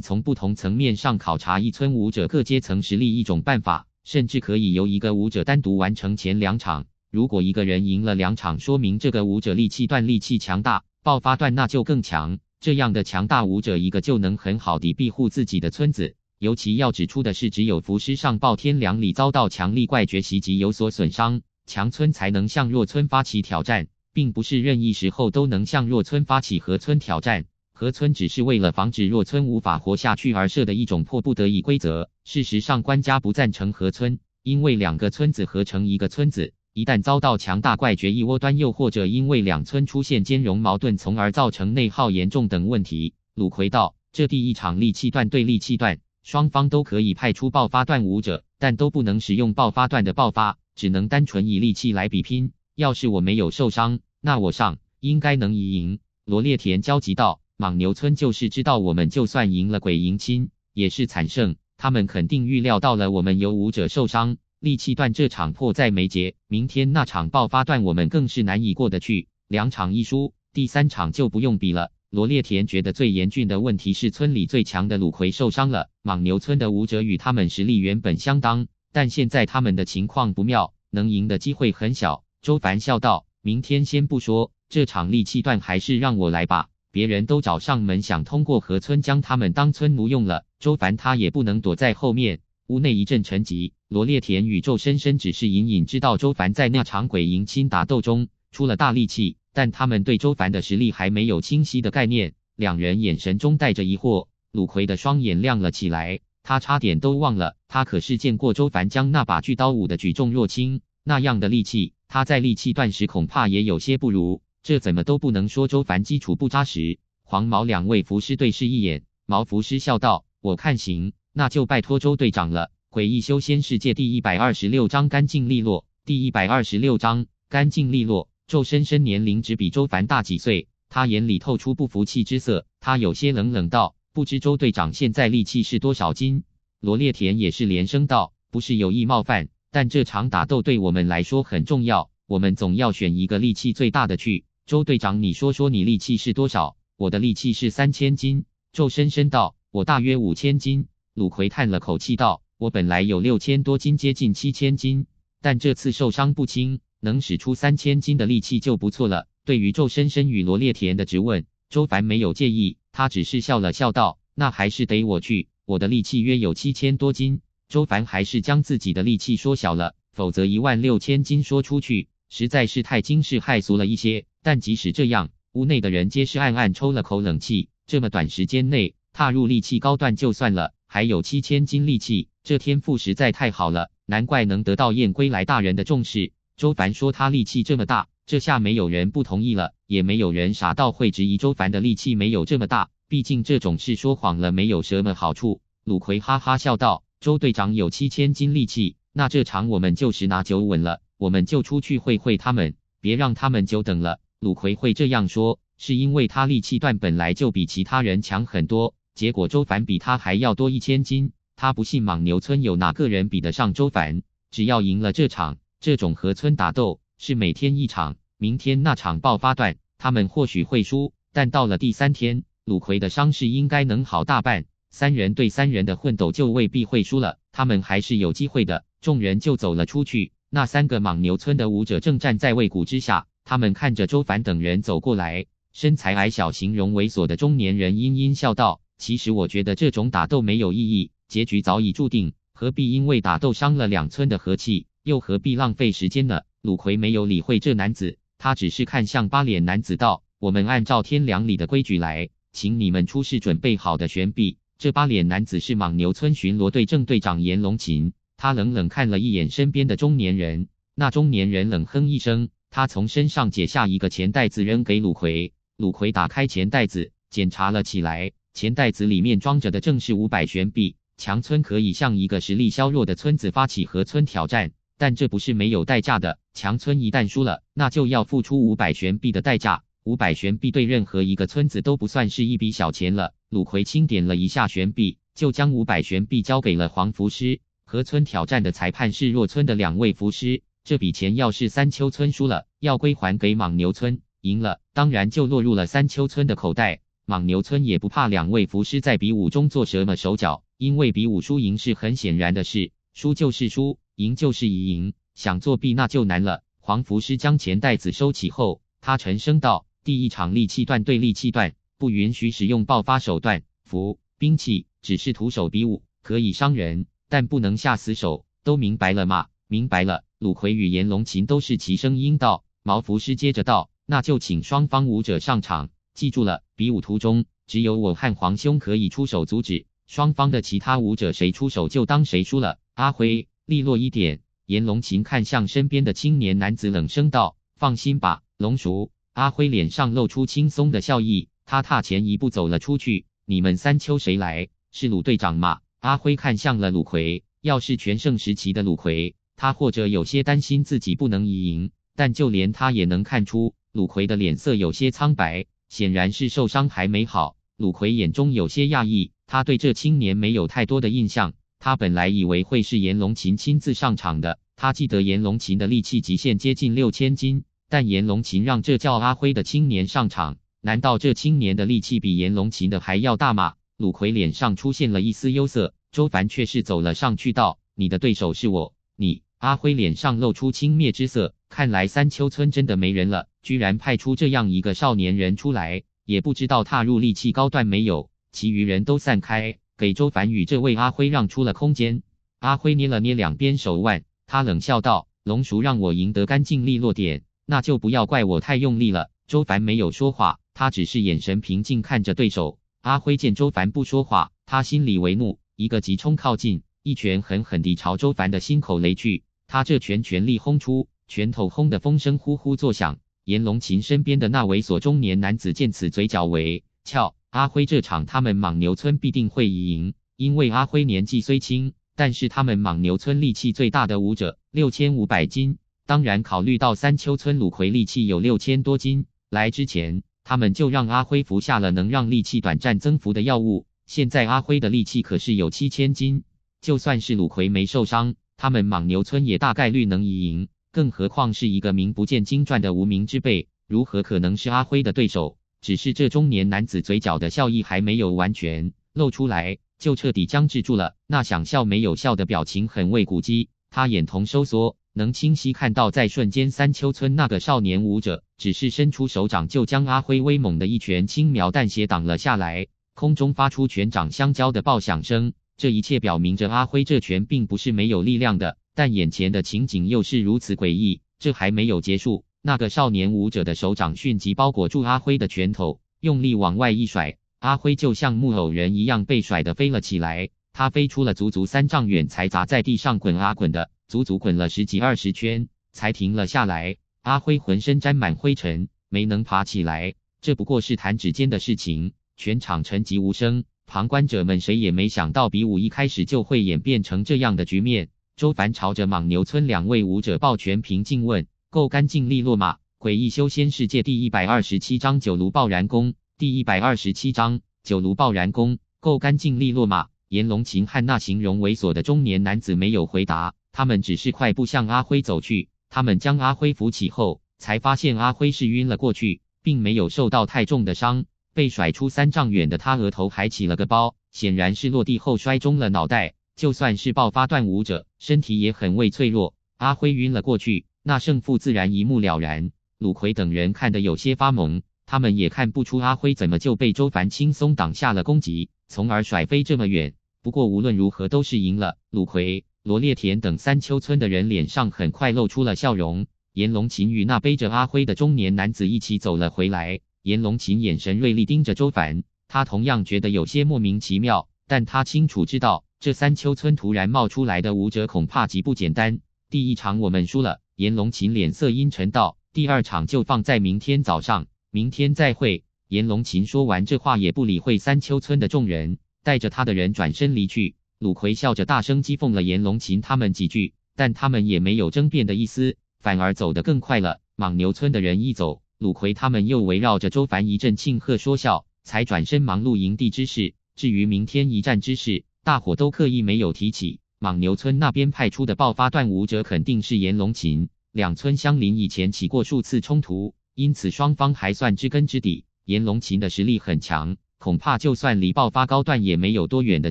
从不同层面上考察一村武者各阶层实力一种办法。甚至可以由一个武者单独完成前两场。如果一个人赢了两场，说明这个武者力气段力气强大，爆发段那就更强。这样的强大武者，一个就能很好地庇护自己的村子。尤其要指出的是，只有浮尸上报天梁里遭到强力怪绝袭击有所损伤，强村才能向弱村发起挑战，并不是任意时候都能向弱村发起合村挑战。合村只是为了防止弱村无法活下去而设的一种迫不得已规则。事实上，官家不赞成合村，因为两个村子合成一个村子，一旦遭到强大怪绝一窝端，又或者因为两村出现兼容矛盾，从而造成内耗严重等问题。鲁奎道，这第一场力气断对力气断。双方都可以派出爆发段武者，但都不能使用爆发段的爆发，只能单纯以力气来比拼。要是我没有受伤，那我上应该能赢。罗列田焦急道：“莽牛村就是知道我们就算赢了鬼迎亲，也是惨胜。他们肯定预料到了我们有武者受伤，力气段这场迫在眉睫，明天那场爆发段我们更是难以过得去。两场一输，第三场就不用比了。”罗列田觉得最严峻的问题是村里最强的鲁奎受伤了。莽牛村的武者与他们实力原本相当，但现在他们的情况不妙，能赢的机会很小。周凡笑道：“明天先不说，这场力气段还是让我来吧。别人都找上门，想通过河村将他们当村奴用了。周凡他也不能躲在后面。”屋内一阵沉寂。罗列田宇宙、深深只是隐隐知道周凡在那场鬼迎亲打斗中出了大力气，但他们对周凡的实力还没有清晰的概念。两人眼神中带着疑惑。鲁奎的双眼亮了起来，他差点都忘了，他可是见过周凡将那把巨刀舞的举重若轻那样的力气，他在力气断时恐怕也有些不如。这怎么都不能说周凡基础不扎实。黄毛两位符师对视一眼，毛符师笑道：“我看行，那就拜托周队长了。”诡异修仙世界第一百二十六章干净利落。第一百二十六章干净利落。周深深年龄只比周凡大几岁，他眼里透出不服气之色，他有些冷冷道。不知周队长现在力气是多少斤？罗烈田也是连声道：“不是有意冒犯，但这场打斗对我们来说很重要，我们总要选一个力气最大的去。”周队长，你说说你力气是多少？我的力气是三千斤。周深深道：“我大约五千斤。”鲁奎叹了口气道：“我本来有六千多斤，接近七千斤，但这次受伤不轻，能使出三千斤的力气就不错了。”对于周深深与罗烈田的质问，周凡没有介意。他只是笑了笑道：“那还是得我去，我的力气约有七千多斤。”周凡还是将自己的力气说小了，否则一万六千斤说出去实在是太惊世骇俗了一些。但即使这样，屋内的人皆是暗暗抽了口冷气。这么短时间内踏入力气高段就算了，还有七千斤力气，这天赋实在太好了，难怪能得到燕归来大人的重视。周凡说他力气这么大。这下没有人不同意了，也没有人傻到会质疑周凡的力气没有这么大。毕竟这种事说谎了没有什么好处。鲁奎哈哈笑道：“周队长有七千斤力气，那这场我们就十拿九稳了。我们就出去会会他们，别让他们久等了。”鲁奎会这样说，是因为他力气段本来就比其他人强很多。结果周凡比他还要多一千斤，他不信莽牛村有哪个人比得上周凡。只要赢了这场，这种和村打斗是每天一场。明天那场爆发段，他们或许会输，但到了第三天，鲁奎的伤势应该能好大半。三人对三人的混斗就未必会输了，他们还是有机会的。众人就走了出去。那三个莽牛村的武者正站在魏谷之下，他们看着周凡等人走过来，身材矮小、形容猥琐的中年人阴阴笑道：“其实我觉得这种打斗没有意义，结局早已注定，何必因为打斗伤了两村的和气，又何必浪费时间呢？”鲁奎没有理会这男子。他只是看向八脸男子道：“我们按照天凉里的规矩来，请你们出示准备好的悬币。”这八脸男子是莽牛村巡逻队正队长颜龙琴。他冷冷看了一眼身边的中年人，那中年人冷哼一声，他从身上解下一个钱袋子扔给鲁奎。鲁奎打开钱袋子，检查了起来。钱袋子里面装着的正是五百悬币。强村可以向一个实力削弱的村子发起合村挑战。但这不是没有代价的。强村一旦输了，那就要付出五百玄币的代价。五百玄币对任何一个村子都不算是一笔小钱了。鲁奎清点了一下悬币，就将五百玄币交给了黄符师。河村挑战的裁判是弱村的两位符师。这笔钱要是三丘村输了，要归还给莽牛村；赢了，当然就落入了三丘村的口袋。莽牛村也不怕两位符师在比武中做什么手脚，因为比武输赢是很显然的事，输就是输。赢就是一赢，想作弊那就难了。黄符师将钱袋子收起后，他沉声道：“第一场力气断对力气断，不允许使用爆发手段。符兵器只是徒手比武，可以伤人，但不能下死手。都明白了吗？”“明白了。”鲁奎与炎龙琴都是齐声应道。毛符师接着道：“那就请双方武者上场。记住了，比武途中只有我和皇兄可以出手阻止，双方的其他武者谁出手就当谁输了。”阿辉。利落一点。严龙琴看向身边的青年男子，冷声道：“放心吧，龙叔。”阿辉脸上露出轻松的笑意，他踏前一步走了出去。“你们三秋谁来？是鲁队长吗？”阿辉看向了鲁奎。要是全盛时期的鲁奎，他或者有些担心自己不能赢。但就连他也能看出，鲁奎的脸色有些苍白，显然是受伤还没好。鲁奎眼中有些讶异，他对这青年没有太多的印象。他本来以为会是炎龙琴亲自上场的，他记得炎龙琴的力气极限接近六千斤，但炎龙琴让这叫阿辉的青年上场，难道这青年的力气比炎龙琴的还要大吗？鲁奎脸上出现了一丝忧色，周凡却是走了上去道：“你的对手是我。”你阿辉脸上露出轻蔑之色，看来三丘村真的没人了，居然派出这样一个少年人出来，也不知道踏入力气高段没有。其余人都散开。给周凡与这位阿辉让出了空间，阿辉捏了捏两边手腕，他冷笑道：“龙叔让我赢得干净利落点，那就不要怪我太用力了。”周凡没有说话，他只是眼神平静看着对手。阿辉见周凡不说话，他心里为怒，一个急冲靠近，一拳狠狠地朝周凡的心口雷去。他这拳全力轰出，拳头轰的风声呼呼作响。严龙秦身边的那猥琐中年男子见此，嘴角为翘。阿辉这场，他们莽牛村必定会赢，因为阿辉年纪虽轻，但是他们莽牛村力气最大的武者六千五百斤。当然，考虑到三丘村鲁葵力气有六千多斤，来之前他们就让阿辉服下了能让力气短暂增幅的药物。现在阿辉的力气可是有七千斤，就算是鲁葵没受伤，他们莽牛村也大概率能赢。更何况是一个名不见经传的无名之辈，如何可能是阿辉的对手？只是这中年男子嘴角的笑意还没有完全露出来，就彻底僵滞住了。那想笑没有笑的表情很为古鸡，他眼瞳收缩，能清晰看到，在瞬间，三丘村那个少年舞者只是伸出手掌，就将阿辉威猛的一拳轻描淡写挡了下来，空中发出拳掌相交的爆响声。这一切表明着阿辉这拳并不是没有力量的，但眼前的情景又是如此诡异，这还没有结束。那个少年舞者的手掌迅疾包裹住阿辉的拳头，用力往外一甩，阿辉就像木偶人一样被甩得飞了起来。他飞出了足足三丈远，才砸在地上滚啊滚的，足足滚了十几二十圈才停了下来。阿辉浑身沾满灰尘，没能爬起来。这不过是弹指间的事情，全场沉寂无声，旁观者们谁也没想到比武一开始就会演变成这样的局面。周凡朝着莽牛村两位舞者抱拳，平静问。够干净利落吗？诡异修仙世界第一百二十七章：九炉爆燃功。第一百二十七章：九炉爆燃功。够干净利落吗？炎龙秦和那形容猥琐的中年男子没有回答，他们只是快步向阿辉走去。他们将阿辉扶起后，才发现阿辉是晕了过去，并没有受到太重的伤。被甩出三丈远的他，额头还起了个包，显然是落地后摔中了脑袋。就算是爆发段武者，身体也很为脆弱。阿辉晕了过去。那胜负自然一目了然，鲁奎等人看得有些发懵，他们也看不出阿辉怎么就被周凡轻松挡下了攻击，从而甩飞这么远。不过无论如何都是赢了。鲁奎、罗烈田等三丘村的人脸上很快露出了笑容。颜龙琴与那背着阿辉的中年男子一起走了回来，颜龙琴眼神锐利盯着周凡，他同样觉得有些莫名其妙，但他清楚知道，这三丘村突然冒出来的武者恐怕极不简单。第一场我们输了。颜龙琴脸色阴沉道：“第二场就放在明天早上，明天再会。”颜龙琴说完这话，也不理会三秋村的众人，带着他的人转身离去。鲁奎笑着大声讥讽了颜龙琴他们几句，但他们也没有争辩的意思，反而走得更快了。莽牛村的人一走，鲁奎他们又围绕着周凡一阵庆贺说笑，才转身忙碌营地之事。至于明天一战之事，大伙都刻意没有提起。莽牛村那边派出的爆发段武者肯定是炎龙琴。两村相邻，以前起过数次冲突，因此双方还算知根知底。炎龙琴的实力很强，恐怕就算离爆发高段也没有多远的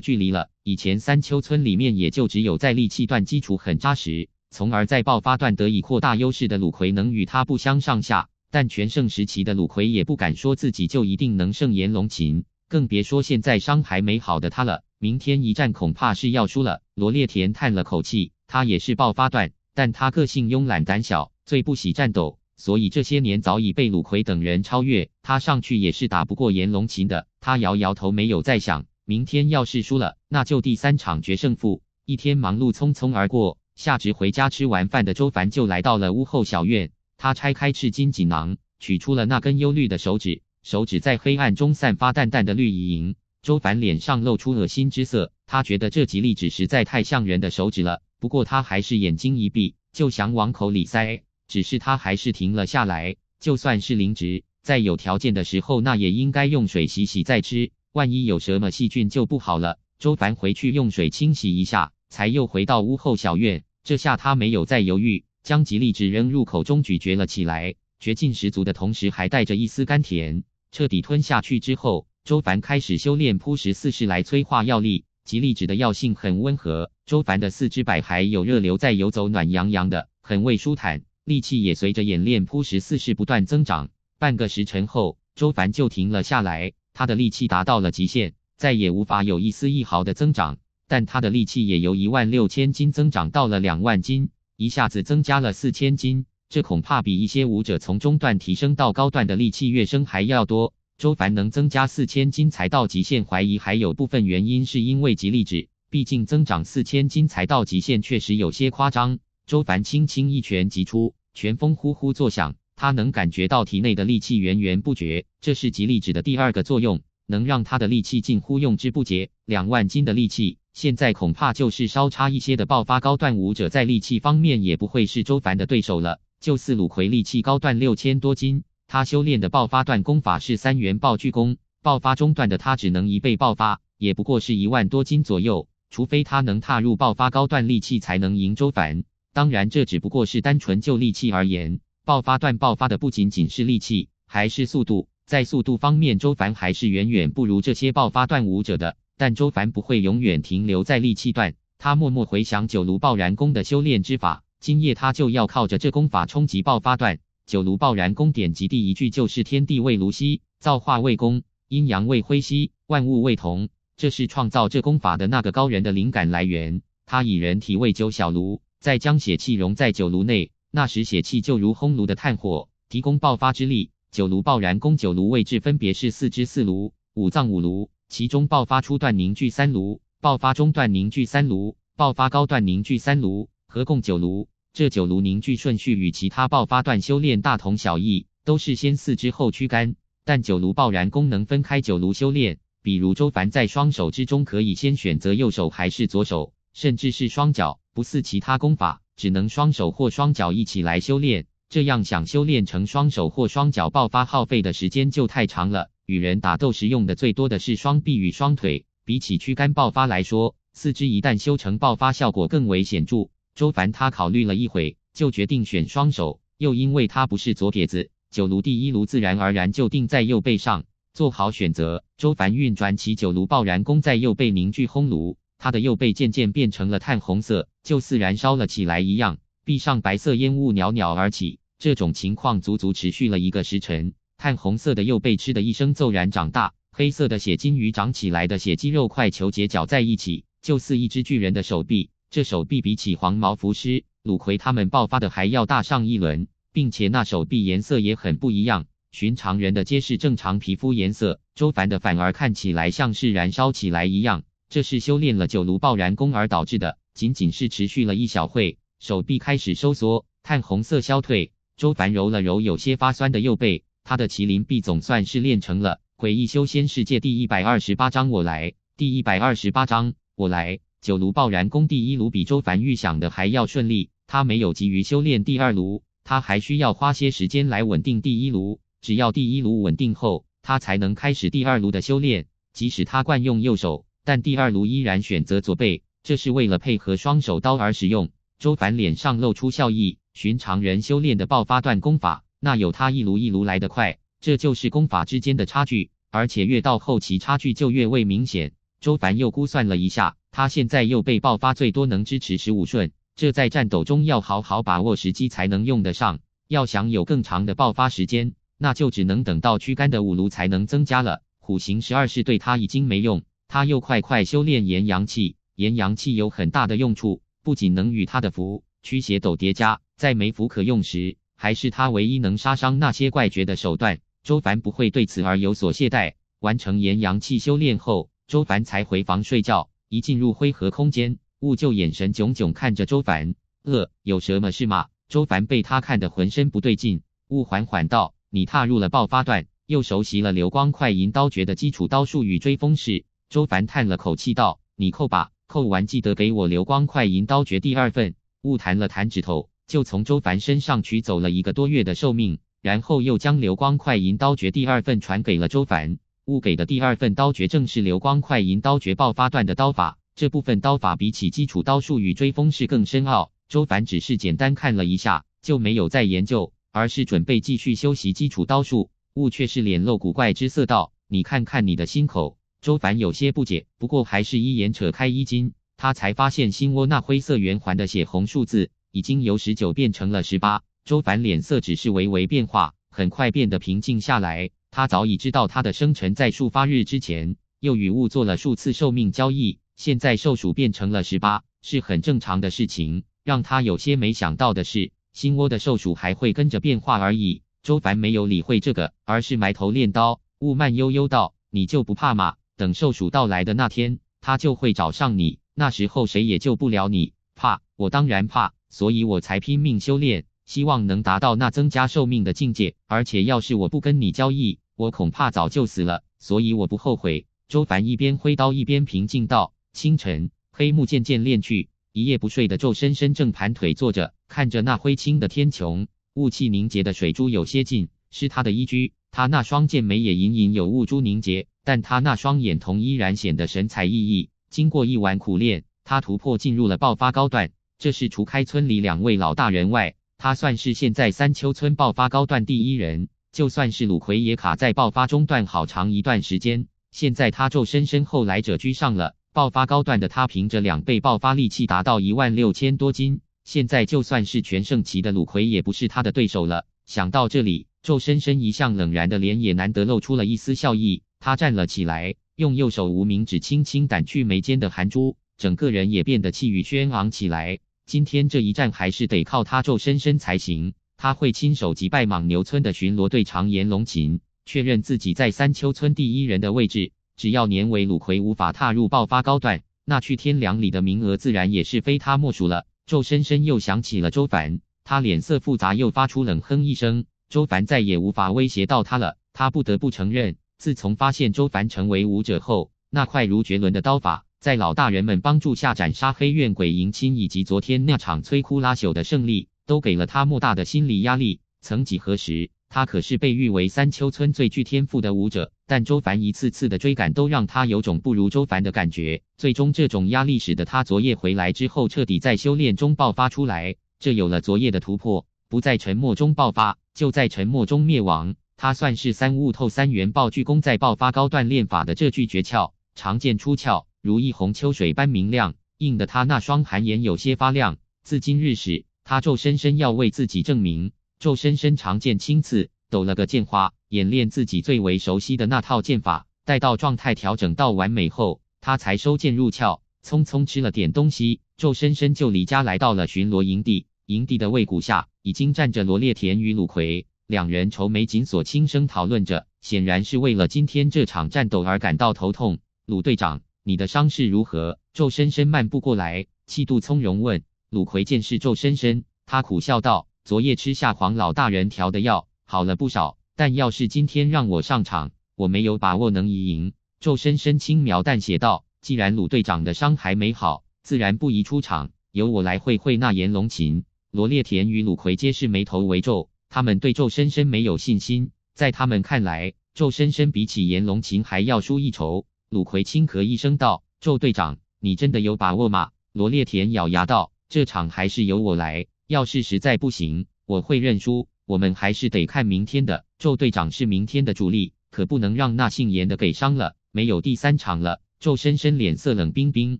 距离了。以前三丘村里面也就只有在力气段基础很扎实，从而在爆发段得以扩大优势的鲁奎能与他不相上下。但全盛时期的鲁奎也不敢说自己就一定能胜炎龙琴，更别说现在伤还没好的他了。明天一战恐怕是要输了。罗列田叹了口气，他也是爆发段，但他个性慵懒胆小，最不喜战斗，所以这些年早已被鲁奎等人超越。他上去也是打不过炎龙琴的。他摇摇头，没有再想。明天要是输了，那就第三场决胜负。一天忙碌匆匆而过，下职回家吃完饭的周凡就来到了屋后小院。他拆开赤金锦囊，取出了那根忧虑的手指，手指在黑暗中散发淡淡的绿莹。周凡脸上露出恶心之色，他觉得这吉利纸实在太像人的手指了。不过他还是眼睛一闭，就想往口里塞，只是他还是停了下来。就算是灵芝，在有条件的时候，那也应该用水洗洗再吃，万一有什么细菌就不好了。周凡回去用水清洗一下，才又回到屋后小院。这下他没有再犹豫，将吉利纸扔入口中咀嚼了起来，嚼劲十足的同时还带着一丝甘甜。彻底吞下去之后。周凡开始修炼扑十四式来催化药力，吉利指的药性很温和。周凡的四肢百骸有热流在游走，暖洋洋的，很为舒坦。力气也随着演练扑十四式不断增长。半个时辰后，周凡就停了下来，他的力气达到了极限，再也无法有一丝一毫的增长。但他的力气也由一万六千斤增长到了两万斤，一下子增加了四千斤，这恐怕比一些武者从中段提升到高段的力气跃升还要多。周凡能增加四千斤才到极限，怀疑还有部分原因是因为吉利指，毕竟增长四千斤才到极限确实有些夸张。周凡轻轻一拳击出，拳风呼呼作响，他能感觉到体内的力气源源不绝。这是吉利指的第二个作用，能让他的力气近乎用之不竭。两万斤的力气，现在恐怕就是稍差一些的爆发高段舞者在力气方面也不会是周凡的对手了。就似鲁葵力气高段六千多斤。他修炼的爆发段功法是三元爆巨功，爆发中段的他只能一倍爆发，也不过是一万多斤左右。除非他能踏入爆发高段，利器才能赢周凡。当然，这只不过是单纯就力气而言，爆发段爆发的不仅仅是力气，还是速度。在速度方面，周凡还是远远不如这些爆发段武者的。但周凡不会永远停留在力气段，他默默回想九炉爆燃功的修炼之法，今夜他就要靠着这功法冲击爆发段。九炉爆燃功典籍第一句就是天地为炉兮，造化为工，阴阳为辉兮，万物为同”，这是创造这功法的那个高人的灵感来源。他以人体为九小炉，再将血气融在九炉内，那时血气就如烘炉的炭火，提供爆发之力。九炉爆燃功，九炉位置分别是四肢四炉、五脏五炉，其中爆发出段凝聚三炉，爆发中段凝聚三炉，爆发高段凝聚三炉，合共九炉。这九炉凝聚顺序与其他爆发段修炼大同小异，都是先四肢后躯干，但九炉爆燃功能分开九炉修炼。比如周凡在双手之中，可以先选择右手还是左手，甚至是双脚，不似其他功法只能双手或双脚一起来修炼。这样想修炼成双手或双脚爆发，耗费的时间就太长了。与人打斗时用的最多的是双臂与双腿，比起躯干爆发来说，四肢一旦修成爆发，效果更为显著。周凡他考虑了一会，就决定选双手。又因为他不是左撇子，九炉第一炉自然而然就定在右背上。做好选择，周凡运转起九炉爆燃弓，在右背凝聚轰炉。他的右背渐渐变成了炭红色，就似燃烧了起来一样，壁上白色烟雾袅袅而起。这种情况足足持续了一个时辰。炭红色的右背“嗤”的一声骤然长大，黑色的血鲸鱼长起来的血肌肉块球结绞在一起，就似一只巨人的手臂。这手臂比起黄毛浮尸、鲁葵他们爆发的还要大上一轮，并且那手臂颜色也很不一样。寻常人的皆是正常皮肤颜色，周凡的反而看起来像是燃烧起来一样。这是修炼了九炉爆燃功而导致的。仅仅是持续了一小会，手臂开始收缩，碳红色消退。周凡揉了揉有些发酸的右背，他的麒麟臂总算是练成了。回忆修仙世界第一百二十八章，我来。第一百二十八章，我来。九炉爆燃，工第一炉比周凡预想的还要顺利。他没有急于修炼第二炉，他还需要花些时间来稳定第一炉。只要第一炉稳定后，他才能开始第二炉的修炼。即使他惯用右手，但第二炉依然选择左背，这是为了配合双手刀而使用。周凡脸上露出笑意。寻常人修炼的爆发段功法，那有他一炉一炉来得快，这就是功法之间的差距。而且越到后期，差距就越为明显。周凡又估算了一下。他现在又被爆发，最多能支持十五顺，这在战斗中要好好把握时机才能用得上。要想有更长的爆发时间，那就只能等到躯干的五炉才能增加了。虎形十二式对他已经没用，他又快快修炼炎阳气。炎阳气有很大的用处，不仅能与他的符驱邪斗叠加，在没符可用时，还是他唯一能杀伤那些怪绝的手段。周凡不会对此而有所懈怠。完成炎阳气修炼后，周凡才回房睡觉。一进入灰河空间，雾就眼神炯炯看着周凡，呃，有什么事吗？周凡被他看得浑身不对劲。雾缓缓道：“你踏入了爆发段，又熟悉了流光快银刀诀的基础刀术与追风式。”周凡叹了口气道：“你扣吧，扣完记得给我流光快银刀诀第二份。”雾弹了弹指头，就从周凡身上取走了一个多月的寿命，然后又将流光快银刀诀第二份传给了周凡。雾给的第二份刀诀正是流光快银刀诀爆发段的刀法，这部分刀法比起基础刀术与追风式更深奥。周凡只是简单看了一下，就没有再研究，而是准备继续修习基础刀术。雾却是脸露古怪之色，道：“你看看你的心口。”周凡有些不解，不过还是一眼扯开衣襟，他才发现心窝那灰色圆环的血红数字已经由十九变成了十八。周凡脸色只是微微变化，很快变得平静下来。他早已知道他的生辰在数发日之前，又与物做了数次寿命交易，现在寿数变成了十八，是很正常的事情。让他有些没想到的是，心窝的寿数还会跟着变化而已。周凡没有理会这个，而是埋头练刀。雾慢悠悠道：“你就不怕吗？等寿数到来的那天，他就会找上你，那时候谁也救不了你。怕，我当然怕，所以我才拼命修炼。”希望能达到那增加寿命的境界，而且要是我不跟你交易，我恐怕早就死了，所以我不后悔。周凡一边挥刀一边平静道。清晨，黑幕渐渐敛去，一夜不睡的周深深正盘腿坐着，看着那灰青的天穹，雾气凝结的水珠有些近，是他的衣裾，他那双剑眉也隐隐有雾珠凝结，但他那双眼瞳依然显得神采奕奕。经过一晚苦练，他突破进入了爆发高段，这是除开村里两位老大人外。他算是现在三丘村爆发高段第一人，就算是鲁奎也卡在爆发中段好长一段时间。现在他骤深深后来者居上了，爆发高段的他凭着两倍爆发力气达到一万六千多斤，现在就算是全盛期的鲁奎也不是他的对手了。想到这里，周深深一向冷然的脸也难得露出了一丝笑意。他站了起来，用右手无名指轻轻掸去眉间的汗珠，整个人也变得气宇轩昂起来。今天这一战还是得靠他咒深深才行。他会亲手击败莽牛村的巡逻队长炎龙琴，确认自己在三丘村第一人的位置。只要年尾鲁葵无法踏入爆发高段，那去天梁里的名额自然也是非他莫属了。咒深深又想起了周凡，他脸色复杂，又发出冷哼一声。周凡再也无法威胁到他了。他不得不承认，自从发现周凡成为武者后，那快如绝伦的刀法。在老大人们帮助下斩杀黑怨鬼迎亲，以及昨天那场摧枯拉朽的胜利，都给了他莫大的心理压力。曾几何时，他可是被誉为三丘村最具天赋的舞者，但周凡一次次的追赶都让他有种不如周凡的感觉。最终，这种压力使得他昨夜回来之后彻底在修炼中爆发出来。这有了昨夜的突破，不在沉默中爆发，就在沉默中灭亡。他算是三悟透三元爆巨功在爆发高锻炼法的这句诀窍，常见出窍。如一泓秋水般明亮，映得他那双寒眼有些发亮。自今日始，他昼深深要为自己证明。昼深深长剑轻刺，抖了个剑花，演练自己最为熟悉的那套剑法。待到状态调整到完美后，他才收剑入鞘，匆匆吃了点东西。昼深深就离家来到了巡逻营地。营地的魏谷下已经站着罗烈田与鲁奎，两人，愁眉紧锁，轻声讨论着，显然是为了今天这场战斗而感到头痛。鲁队长。你的伤势如何？皱深深漫步过来，气度从容问。鲁葵见是皱深深，他苦笑道：“昨夜吃下黄老大人调的药，好了不少。但要是今天让我上场，我没有把握能赢。”皱深深轻描淡写道：“既然鲁队长的伤还没好，自然不宜出场，由我来会会那炎龙琴。”罗烈田与鲁葵皆是眉头微皱，他们对皱深深没有信心，在他们看来，皱深深比起炎龙琴还要输一筹。鲁奎轻咳一声道：“周队长，你真的有把握吗？”罗烈田咬牙道：“这场还是由我来。要是实在不行，我会认输。我们还是得看明天的。周队长是明天的主力，可不能让那姓严的给伤了。没有第三场了。”周深深脸色冷冰冰：“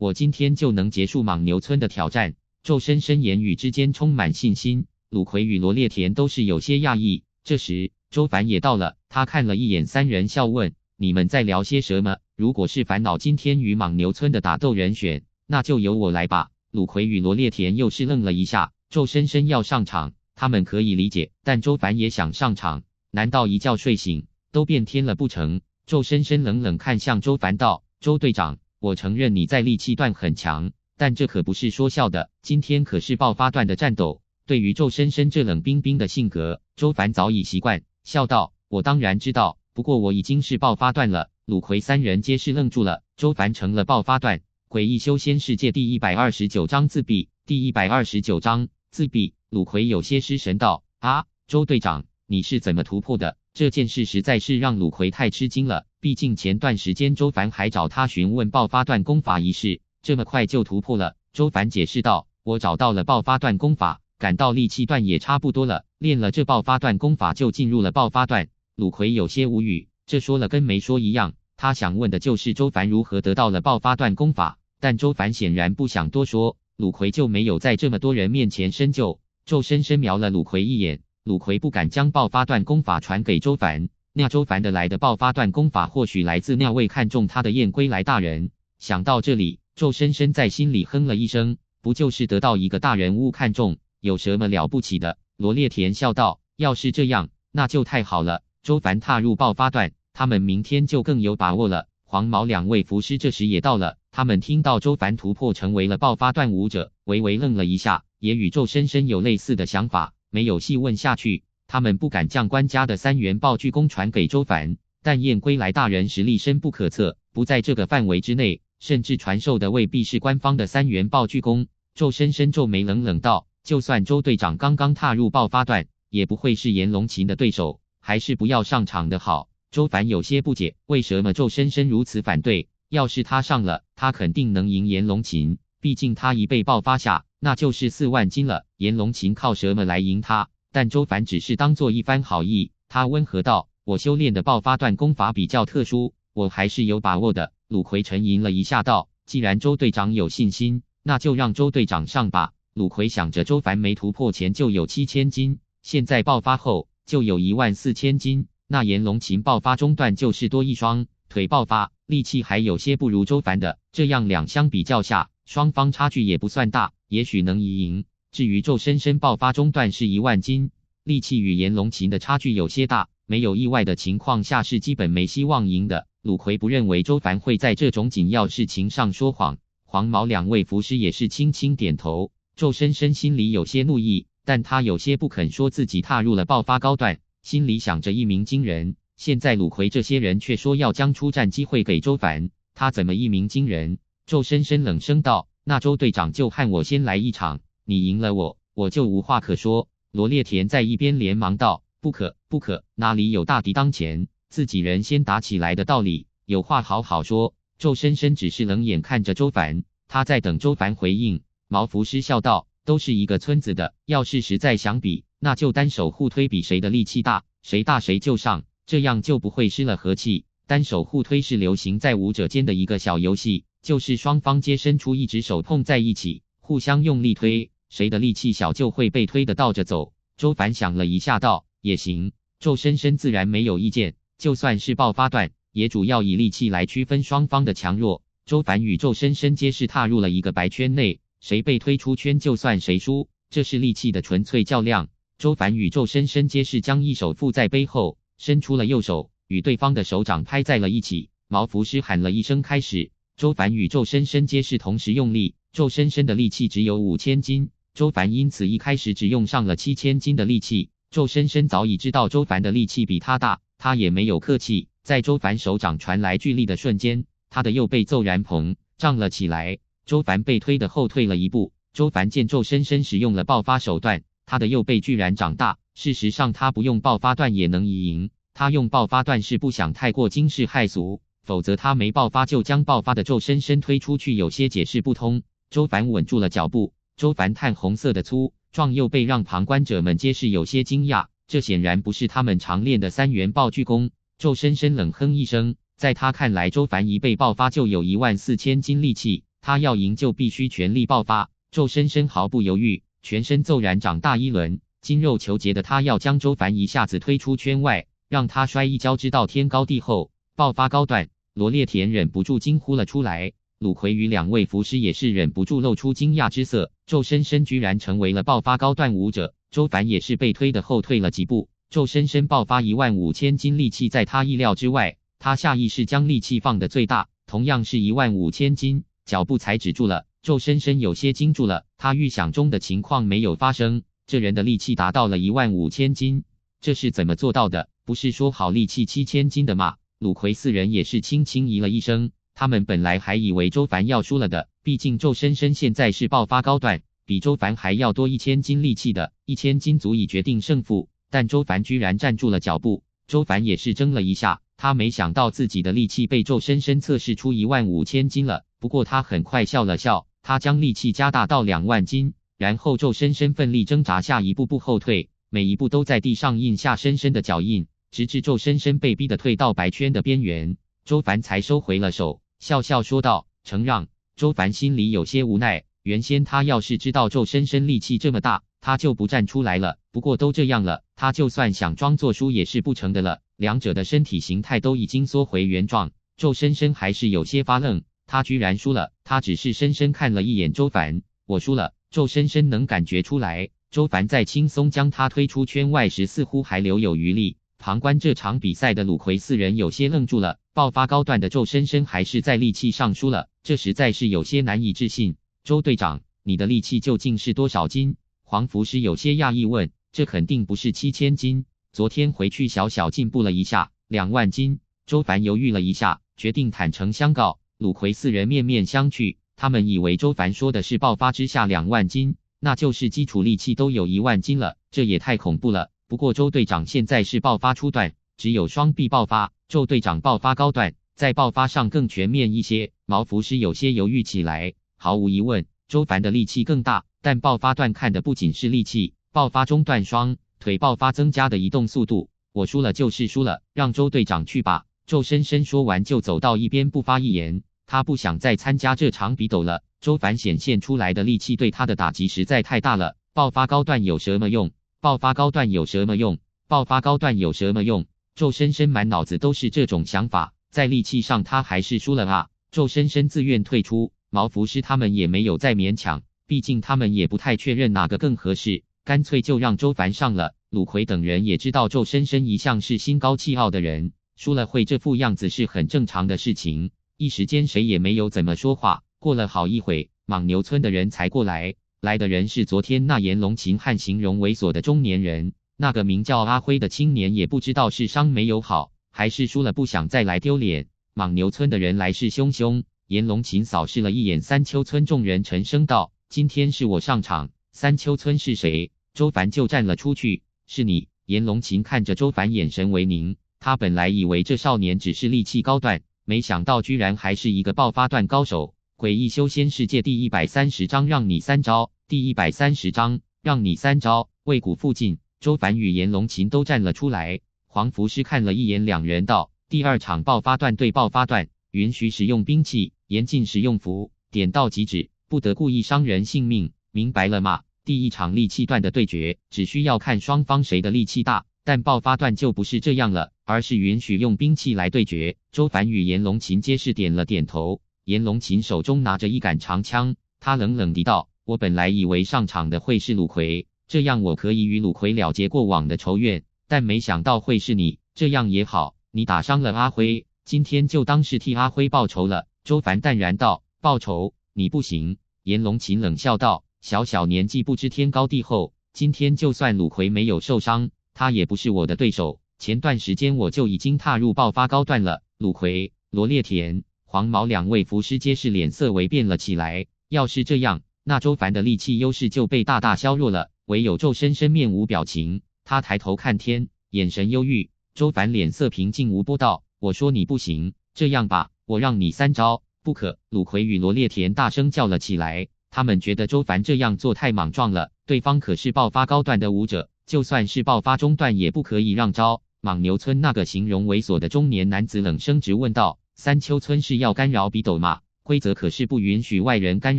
我今天就能结束莽牛村的挑战。”周深深言语之间充满信心。鲁奎与罗烈田都是有些讶异。这时，周凡也到了，他看了一眼三人，笑问：“你们在聊些什么？”如果是烦恼今天与莽牛村的打斗人选，那就由我来吧。鲁奎与罗列田又是愣了一下，周深深要上场，他们可以理解，但周凡也想上场，难道一觉睡醒都变天了不成？周深深冷冷看向周凡道：“周队长，我承认你在力气段很强，但这可不是说笑的。今天可是爆发段的战斗。”对于周深深这冷冰冰的性格，周凡早已习惯，笑道：“我当然知道，不过我已经是爆发段了。”鲁奎三人皆是愣住了，周凡成了爆发段。诡异修仙世界第一百二十九章自闭。第一百二十九章自闭。鲁奎有些失神道：“啊，周队长，你是怎么突破的？这件事实在是让鲁奎太吃惊了。毕竟前段时间周凡还找他询问爆发段功法一事，这么快就突破了。”周凡解释道：“我找到了爆发段功法，感到力气段也差不多了，练了这爆发段功法就进入了爆发段。”鲁奎有些无语。这说了跟没说一样。他想问的就是周凡如何得到了爆发段功法，但周凡显然不想多说，鲁奎就没有在这么多人面前深究。周深深瞄了鲁奎一眼，鲁奎不敢将爆发段功法传给周凡，那周凡的来的爆发段功法或许来自那位看中他的燕归来大人。想到这里，周深深在心里哼了一声：不就是得到一个大人物看中，有什么了不起的？罗烈田笑道：要是这样，那就太好了。周凡踏入爆发段。他们明天就更有把握了。黄毛两位符师这时也到了，他们听到周凡突破成为了爆发段武者，微微愣了一下，也与周深深有类似的想法，没有细问下去。他们不敢将官家的三元爆巨功传给周凡，但燕归来大人实力深不可测，不在这个范围之内，甚至传授的未必是官方的三元爆巨功。周深深皱眉冷冷道：“就算周队长刚刚踏入爆发段，也不会是炎龙琴的对手，还是不要上场的好。”周凡有些不解，为什么周深深如此反对？要是他上了，他肯定能赢炎龙琴。毕竟他一被爆发下，那就是四万金了。炎龙琴靠什么来赢他？但周凡只是当做一番好意，他温和道：“我修炼的爆发段功法比较特殊，我还是有把握的。”鲁奎沉吟了一下，道：“既然周队长有信心，那就让周队长上吧。”鲁奎想着，周凡没突破前就有七千金，现在爆发后就有一万四千金。那炎龙琴爆发中段就是多一双腿爆发，力气还有些不如周凡的，这样两相比较下，双方差距也不算大，也许能一赢。至于周深深爆发中段是一万斤，力气与炎龙琴的差距有些大，没有意外的情况下是基本没希望赢的。鲁奎不认为周凡会在这种紧要事情上说谎，黄毛两位符师也是轻轻点头。周深深心里有些怒意，但他有些不肯说自己踏入了爆发高段。心里想着一鸣惊人，现在鲁奎这些人却说要将出战机会给周凡，他怎么一鸣惊人？周深深冷声道：“那周队长就喊我先来一场，你赢了我，我就无话可说。”罗列田在一边连忙道：“不可不可，哪里有大敌当前，自己人先打起来的道理？有话好好说。”周深深只是冷眼看着周凡，他在等周凡回应。毛福师笑道：“都是一个村子的，要是实在想比。”那就单手互推，比谁的力气大，谁大谁就上，这样就不会失了和气。单手互推是流行在武者间的一个小游戏，就是双方皆伸出一只手碰在一起，互相用力推，谁的力气小就会被推的倒着走。周凡想了一下道：“也行。”周深深自然没有意见，就算是爆发段，也主要以力气来区分双方的强弱。周凡与周深深皆是踏入了一个白圈内，谁被推出圈就算谁输，这是力气的纯粹较量。周凡宇宙深深皆是将一手附在背后，伸出了右手，与对方的手掌拍在了一起。毛福师喊了一声“开始”，周凡宇宙深深皆是同时用力。周深深的力气只有五千斤，周凡因此一开始只用上了七千斤的力气。周深深早已知道周凡的力气比他大，他也没有客气。在周凡手掌传来巨力的瞬间，他的右臂骤然膨胀了起来。周凡被推的后退了一步。周凡见周深深使用了爆发手段。他的右背居然长大。事实上，他不用爆发段也能赢。他用爆发段是不想太过惊世骇俗，否则他没爆发就将爆发的咒深深推出去，有些解释不通。周凡稳住了脚步。周凡叹红色的粗壮右背让旁观者们皆是有些惊讶。这显然不是他们常练的三元爆巨功。咒深深冷哼一声，在他看来，周凡一被爆发就有一万四千斤力气。他要赢就必须全力爆发。咒深深毫不犹豫。全身骤然长大一轮，筋肉球结的他要将周凡一下子推出圈外，让他摔一跤，知道天高地厚，爆发高段。罗列田忍不住惊呼了出来，鲁奎与两位符师也是忍不住露出惊讶之色。周深深居然成为了爆发高段舞者，周凡也是被推的后退了几步。周深深爆发一万五千斤力气，在他意料之外，他下意识将力气放的最大，同样是一万五千斤，脚步才止住了。周深深有些惊住了，他预想中的情况没有发生，这人的力气达到了一万五千斤，这是怎么做到的？不是说好力气七千斤的吗？鲁奎四人也是轻轻咦了一声，他们本来还以为周凡要输了的，毕竟周深深现在是爆发高段，比周凡还要多一千斤力气的，一千斤足以决定胜负。但周凡居然站住了脚步，周凡也是怔了一下，他没想到自己的力气被周深深测试出一万五千斤了。不过他很快笑了笑，他将力气加大到两万斤，然后咒深深奋力挣扎下，一步步后退，每一步都在地上印下深深的脚印，直至咒深深被逼的退到白圈的边缘，周凡才收回了手，笑笑说道：“承让。”周凡心里有些无奈，原先他要是知道咒深深力气这么大，他就不站出来了。不过都这样了，他就算想装作输也是不成的了。两者的身体形态都已经缩回原状，咒深深还是有些发愣。他居然输了！他只是深深看了一眼周凡，我输了。周深深能感觉出来，周凡在轻松将他推出圈外时，似乎还留有余力。旁观这场比赛的鲁奎四人有些愣住了。爆发高段的周深深还是在力气上输了，这实在是有些难以置信。周队长，你的力气究竟是多少斤？黄福师有些讶异问：“这肯定不是七千斤。昨天回去，小小进步了一下，两万斤。”周凡犹豫了一下，决定坦诚相告。鲁奎四人面面相觑，他们以为周凡说的是爆发之下两万斤，那就是基础力气都有一万斤了，这也太恐怖了。不过周队长现在是爆发初段，只有双臂爆发；周队长爆发高段，在爆发上更全面一些。毛福师有些犹豫起来。毫无疑问，周凡的力气更大，但爆发段看的不仅是力气，爆发中段双腿爆发增加的移动速度。我输了就是输了，让周队长去吧。周深深说完就走到一边，不发一言。他不想再参加这场比斗了。周凡显现出来的力气对他的打击实在太大了。爆发高段有什么用？爆发高段有什么用？爆发高段有什么用？周深深满脑子都是这种想法。在力气上，他还是输了啊！周深深自愿退出。毛福师他们也没有再勉强，毕竟他们也不太确认哪个更合适，干脆就让周凡上了。鲁奎等人也知道，周深深一向是心高气傲的人，输了会这副样子是很正常的事情。一时间谁也没有怎么说话。过了好一会，莽牛村的人才过来。来的人是昨天那颜龙秦汉形容猥琐的中年人。那个名叫阿辉的青年也不知道是伤没有好，还是输了不想再来丢脸。莽牛村的人来势汹汹。颜龙秦扫视了一眼三秋村众人，沉声道：“今天是我上场。”三秋村是谁？周凡就站了出去。“是你。”颜龙秦看着周凡，眼神为凝。他本来以为这少年只是力气高段。没想到居然还是一个爆发段高手！诡异修仙世界第一百三十章让你三招。第一百三十章让你三招。魏谷附近，周凡与炎龙琴都站了出来。黄符师看了一眼两人，道：“第二场爆发段对爆发段，允许使用兵器，严禁使用符。点到即止，不得故意伤人性命，明白了吗？”第一场力气段的对决，只需要看双方谁的力气大。但爆发段就不是这样了，而是允许用兵器来对决。周凡与严龙秦皆是点了点头。严龙秦手中拿着一杆长枪，他冷冷地道：“我本来以为上场的会是鲁奎，这样我可以与鲁奎了结过往的仇怨。但没想到会是你，这样也好，你打伤了阿辉，今天就当是替阿辉报仇了。”周凡淡然道：“报仇？你不行。”严龙秦冷笑道：“小小年纪不知天高地厚，今天就算鲁奎没有受伤。”他也不是我的对手。前段时间我就已经踏入爆发高段了。鲁奎、罗烈田、黄毛两位符师皆是脸色为变了起来。要是这样，那周凡的力气优势就被大大削弱了。唯有周深深面无表情，他抬头看天，眼神忧郁。周凡脸色平静无波道：“我说你不行。这样吧，我让你三招。”不可！鲁奎与罗烈田大声叫了起来。他们觉得周凡这样做太莽撞了。对方可是爆发高段的武者。就算是爆发中断，也不可以让招。莽牛村那个形容猥琐的中年男子冷声直问道：“三丘村是要干扰比斗吗？规则可是不允许外人干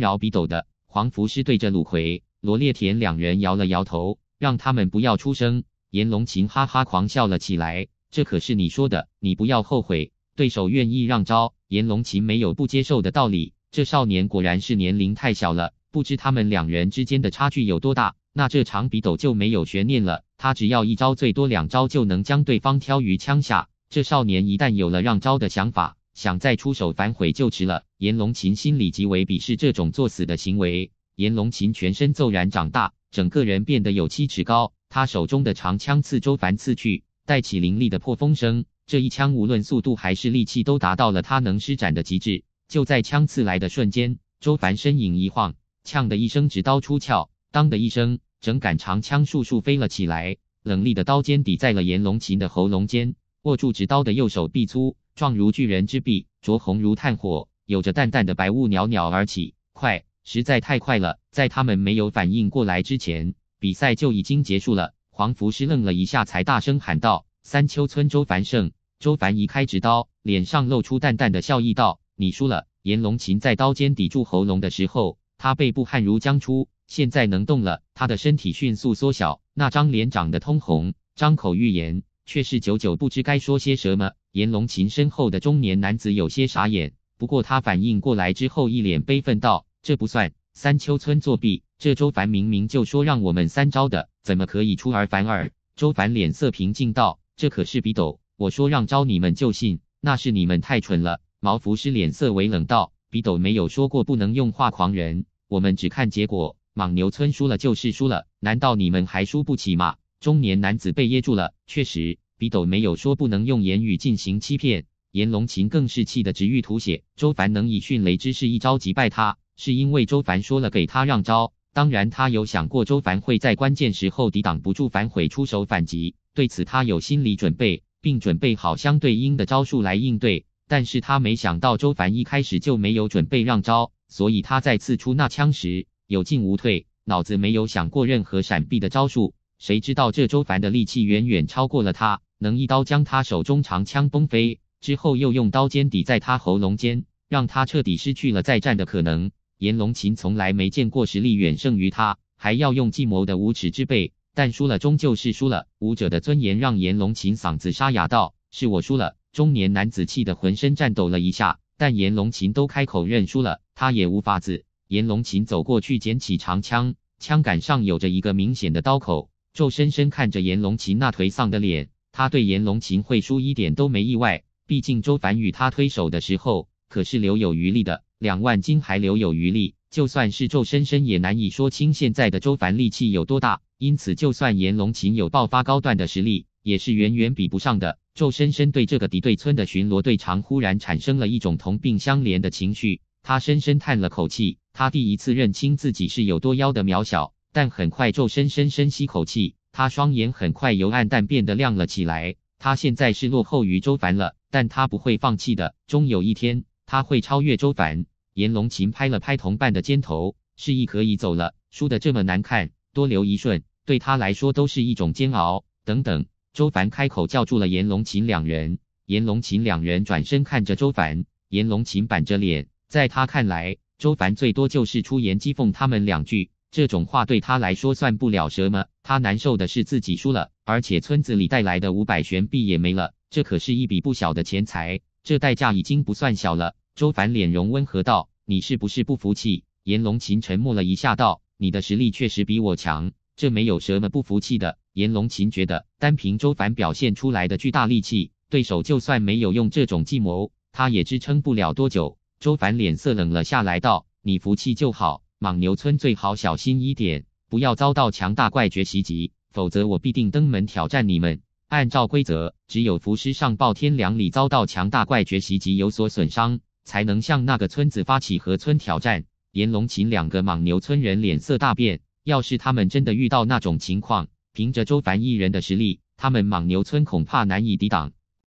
扰比斗的。”黄福师对着鲁奎、罗烈田两人摇了摇头，让他们不要出声。颜龙琴哈哈狂笑了起来：“这可是你说的，你不要后悔。”对手愿意让招，颜龙琴没有不接受的道理。这少年果然是年龄太小了，不知他们两人之间的差距有多大。那这场比斗就没有悬念了，他只要一招，最多两招就能将对方挑于枪下。这少年一旦有了让招的想法，想再出手反悔就迟了。炎龙琴心里极为鄙视这种作死的行为。炎龙琴全身骤然长大，整个人变得有七尺高。他手中的长枪刺周凡刺去，带起凌厉的破风声。这一枪无论速度还是力气都达到了他能施展的极致。就在枪刺来的瞬间，周凡身影一晃，呛的一声，直刀出鞘。当的一声，整杆长枪簌簌飞了起来，冷厉的刀尖抵在了颜龙琴的喉咙间。握住直刀的右手臂粗壮如巨人之臂，灼红如炭火，有着淡淡的白雾袅袅而起。快，实在太快了，在他们没有反应过来之前，比赛就已经结束了。黄福师愣了一下，才大声喊道：“三秋村周凡胜。”周凡移开直刀，脸上露出淡淡的笑意，道：“你输了。”颜龙琴在刀尖抵住喉咙的时候，他背部汗如将出。现在能动了，他的身体迅速缩小，那张脸长得通红，张口欲言，却是久久不知该说些什么。炎龙琴身后的中年男子有些傻眼，不过他反应过来之后，一脸悲愤道：“这不算，三丘村作弊！这周凡明明就说让我们三招的，怎么可以出尔反尔？”周凡脸色平静道：“这可是比斗，我说让招你们就信，那是你们太蠢了。”毛福师脸色微冷道：“比斗没有说过不能用画狂人，我们只看结果。”莽牛村输了就是输了，难道你们还输不起吗？中年男子被噎住了。确实，比斗没有说不能用言语进行欺骗。严龙琴更是气得直欲吐血。周凡能以迅雷之势一招击败他，是因为周凡说了给他让招。当然，他有想过周凡会在关键时候抵挡不住反悔出手反击，对此他有心理准备，并准备好相对应的招数来应对。但是他没想到周凡一开始就没有准备让招，所以他再次出那枪时。有进无退，脑子没有想过任何闪避的招数。谁知道这周凡的力气远远超过了他，能一刀将他手中长枪崩飞，之后又用刀尖抵在他喉咙间，让他彻底失去了再战的可能。炎龙琴从来没见过实力远胜于他还要用计谋的无耻之辈，但输了终究是输了。武者的尊严让炎龙琴嗓子沙哑道：“是我输了。”中年男子气得浑身颤抖了一下，但炎龙琴都开口认输了，他也无法子。炎龙琴走过去捡起长枪，枪杆上有着一个明显的刀口。周深深看着炎龙琴那颓丧的脸，他对炎龙琴会输一点都没意外。毕竟周凡与他推手的时候可是留有余力的，两万斤还留有余力，就算是周深深也难以说清现在的周凡力气有多大。因此，就算炎龙琴有爆发高段的实力，也是远远比不上的。周深深对这个敌对村的巡逻队长忽然产生了一种同病相怜的情绪。他深深叹了口气，他第一次认清自己是有多妖的渺小。但很快，就深深深吸口气，他双眼很快由暗淡变得亮了起来。他现在是落后于周凡了，但他不会放弃的。终有一天，他会超越周凡。炎龙琴拍了拍同伴的肩头，示意可以走了。输的这么难看，多留一瞬，对他来说都是一种煎熬。等等，周凡开口叫住了炎龙琴两人。炎龙琴两人转身看着周凡，炎龙琴板着脸。在他看来，周凡最多就是出言讥讽他们两句，这种话对他来说算不了什么。他难受的是自己输了，而且村子里带来的五百玄币也没了，这可是一笔不小的钱财。这代价已经不算小了。周凡脸容温和道：“你是不是不服气？”颜龙琴沉默了一下，道：“你的实力确实比我强，这没有什么不服气的。”颜龙琴觉得，单凭周凡表现出来的巨大力气，对手就算没有用这种计谋，他也支撑不了多久。周凡脸色冷了下来，道：“你服气就好，莽牛村最好小心一点，不要遭到强大怪绝袭击，否则我必定登门挑战你们。按照规则，只有浮尸上报天粮里遭到强大怪绝袭击有所损伤，才能向那个村子发起合村挑战。”严龙琴两个莽牛村人脸色大变，要是他们真的遇到那种情况，凭着周凡一人的实力，他们莽牛村恐怕难以抵挡。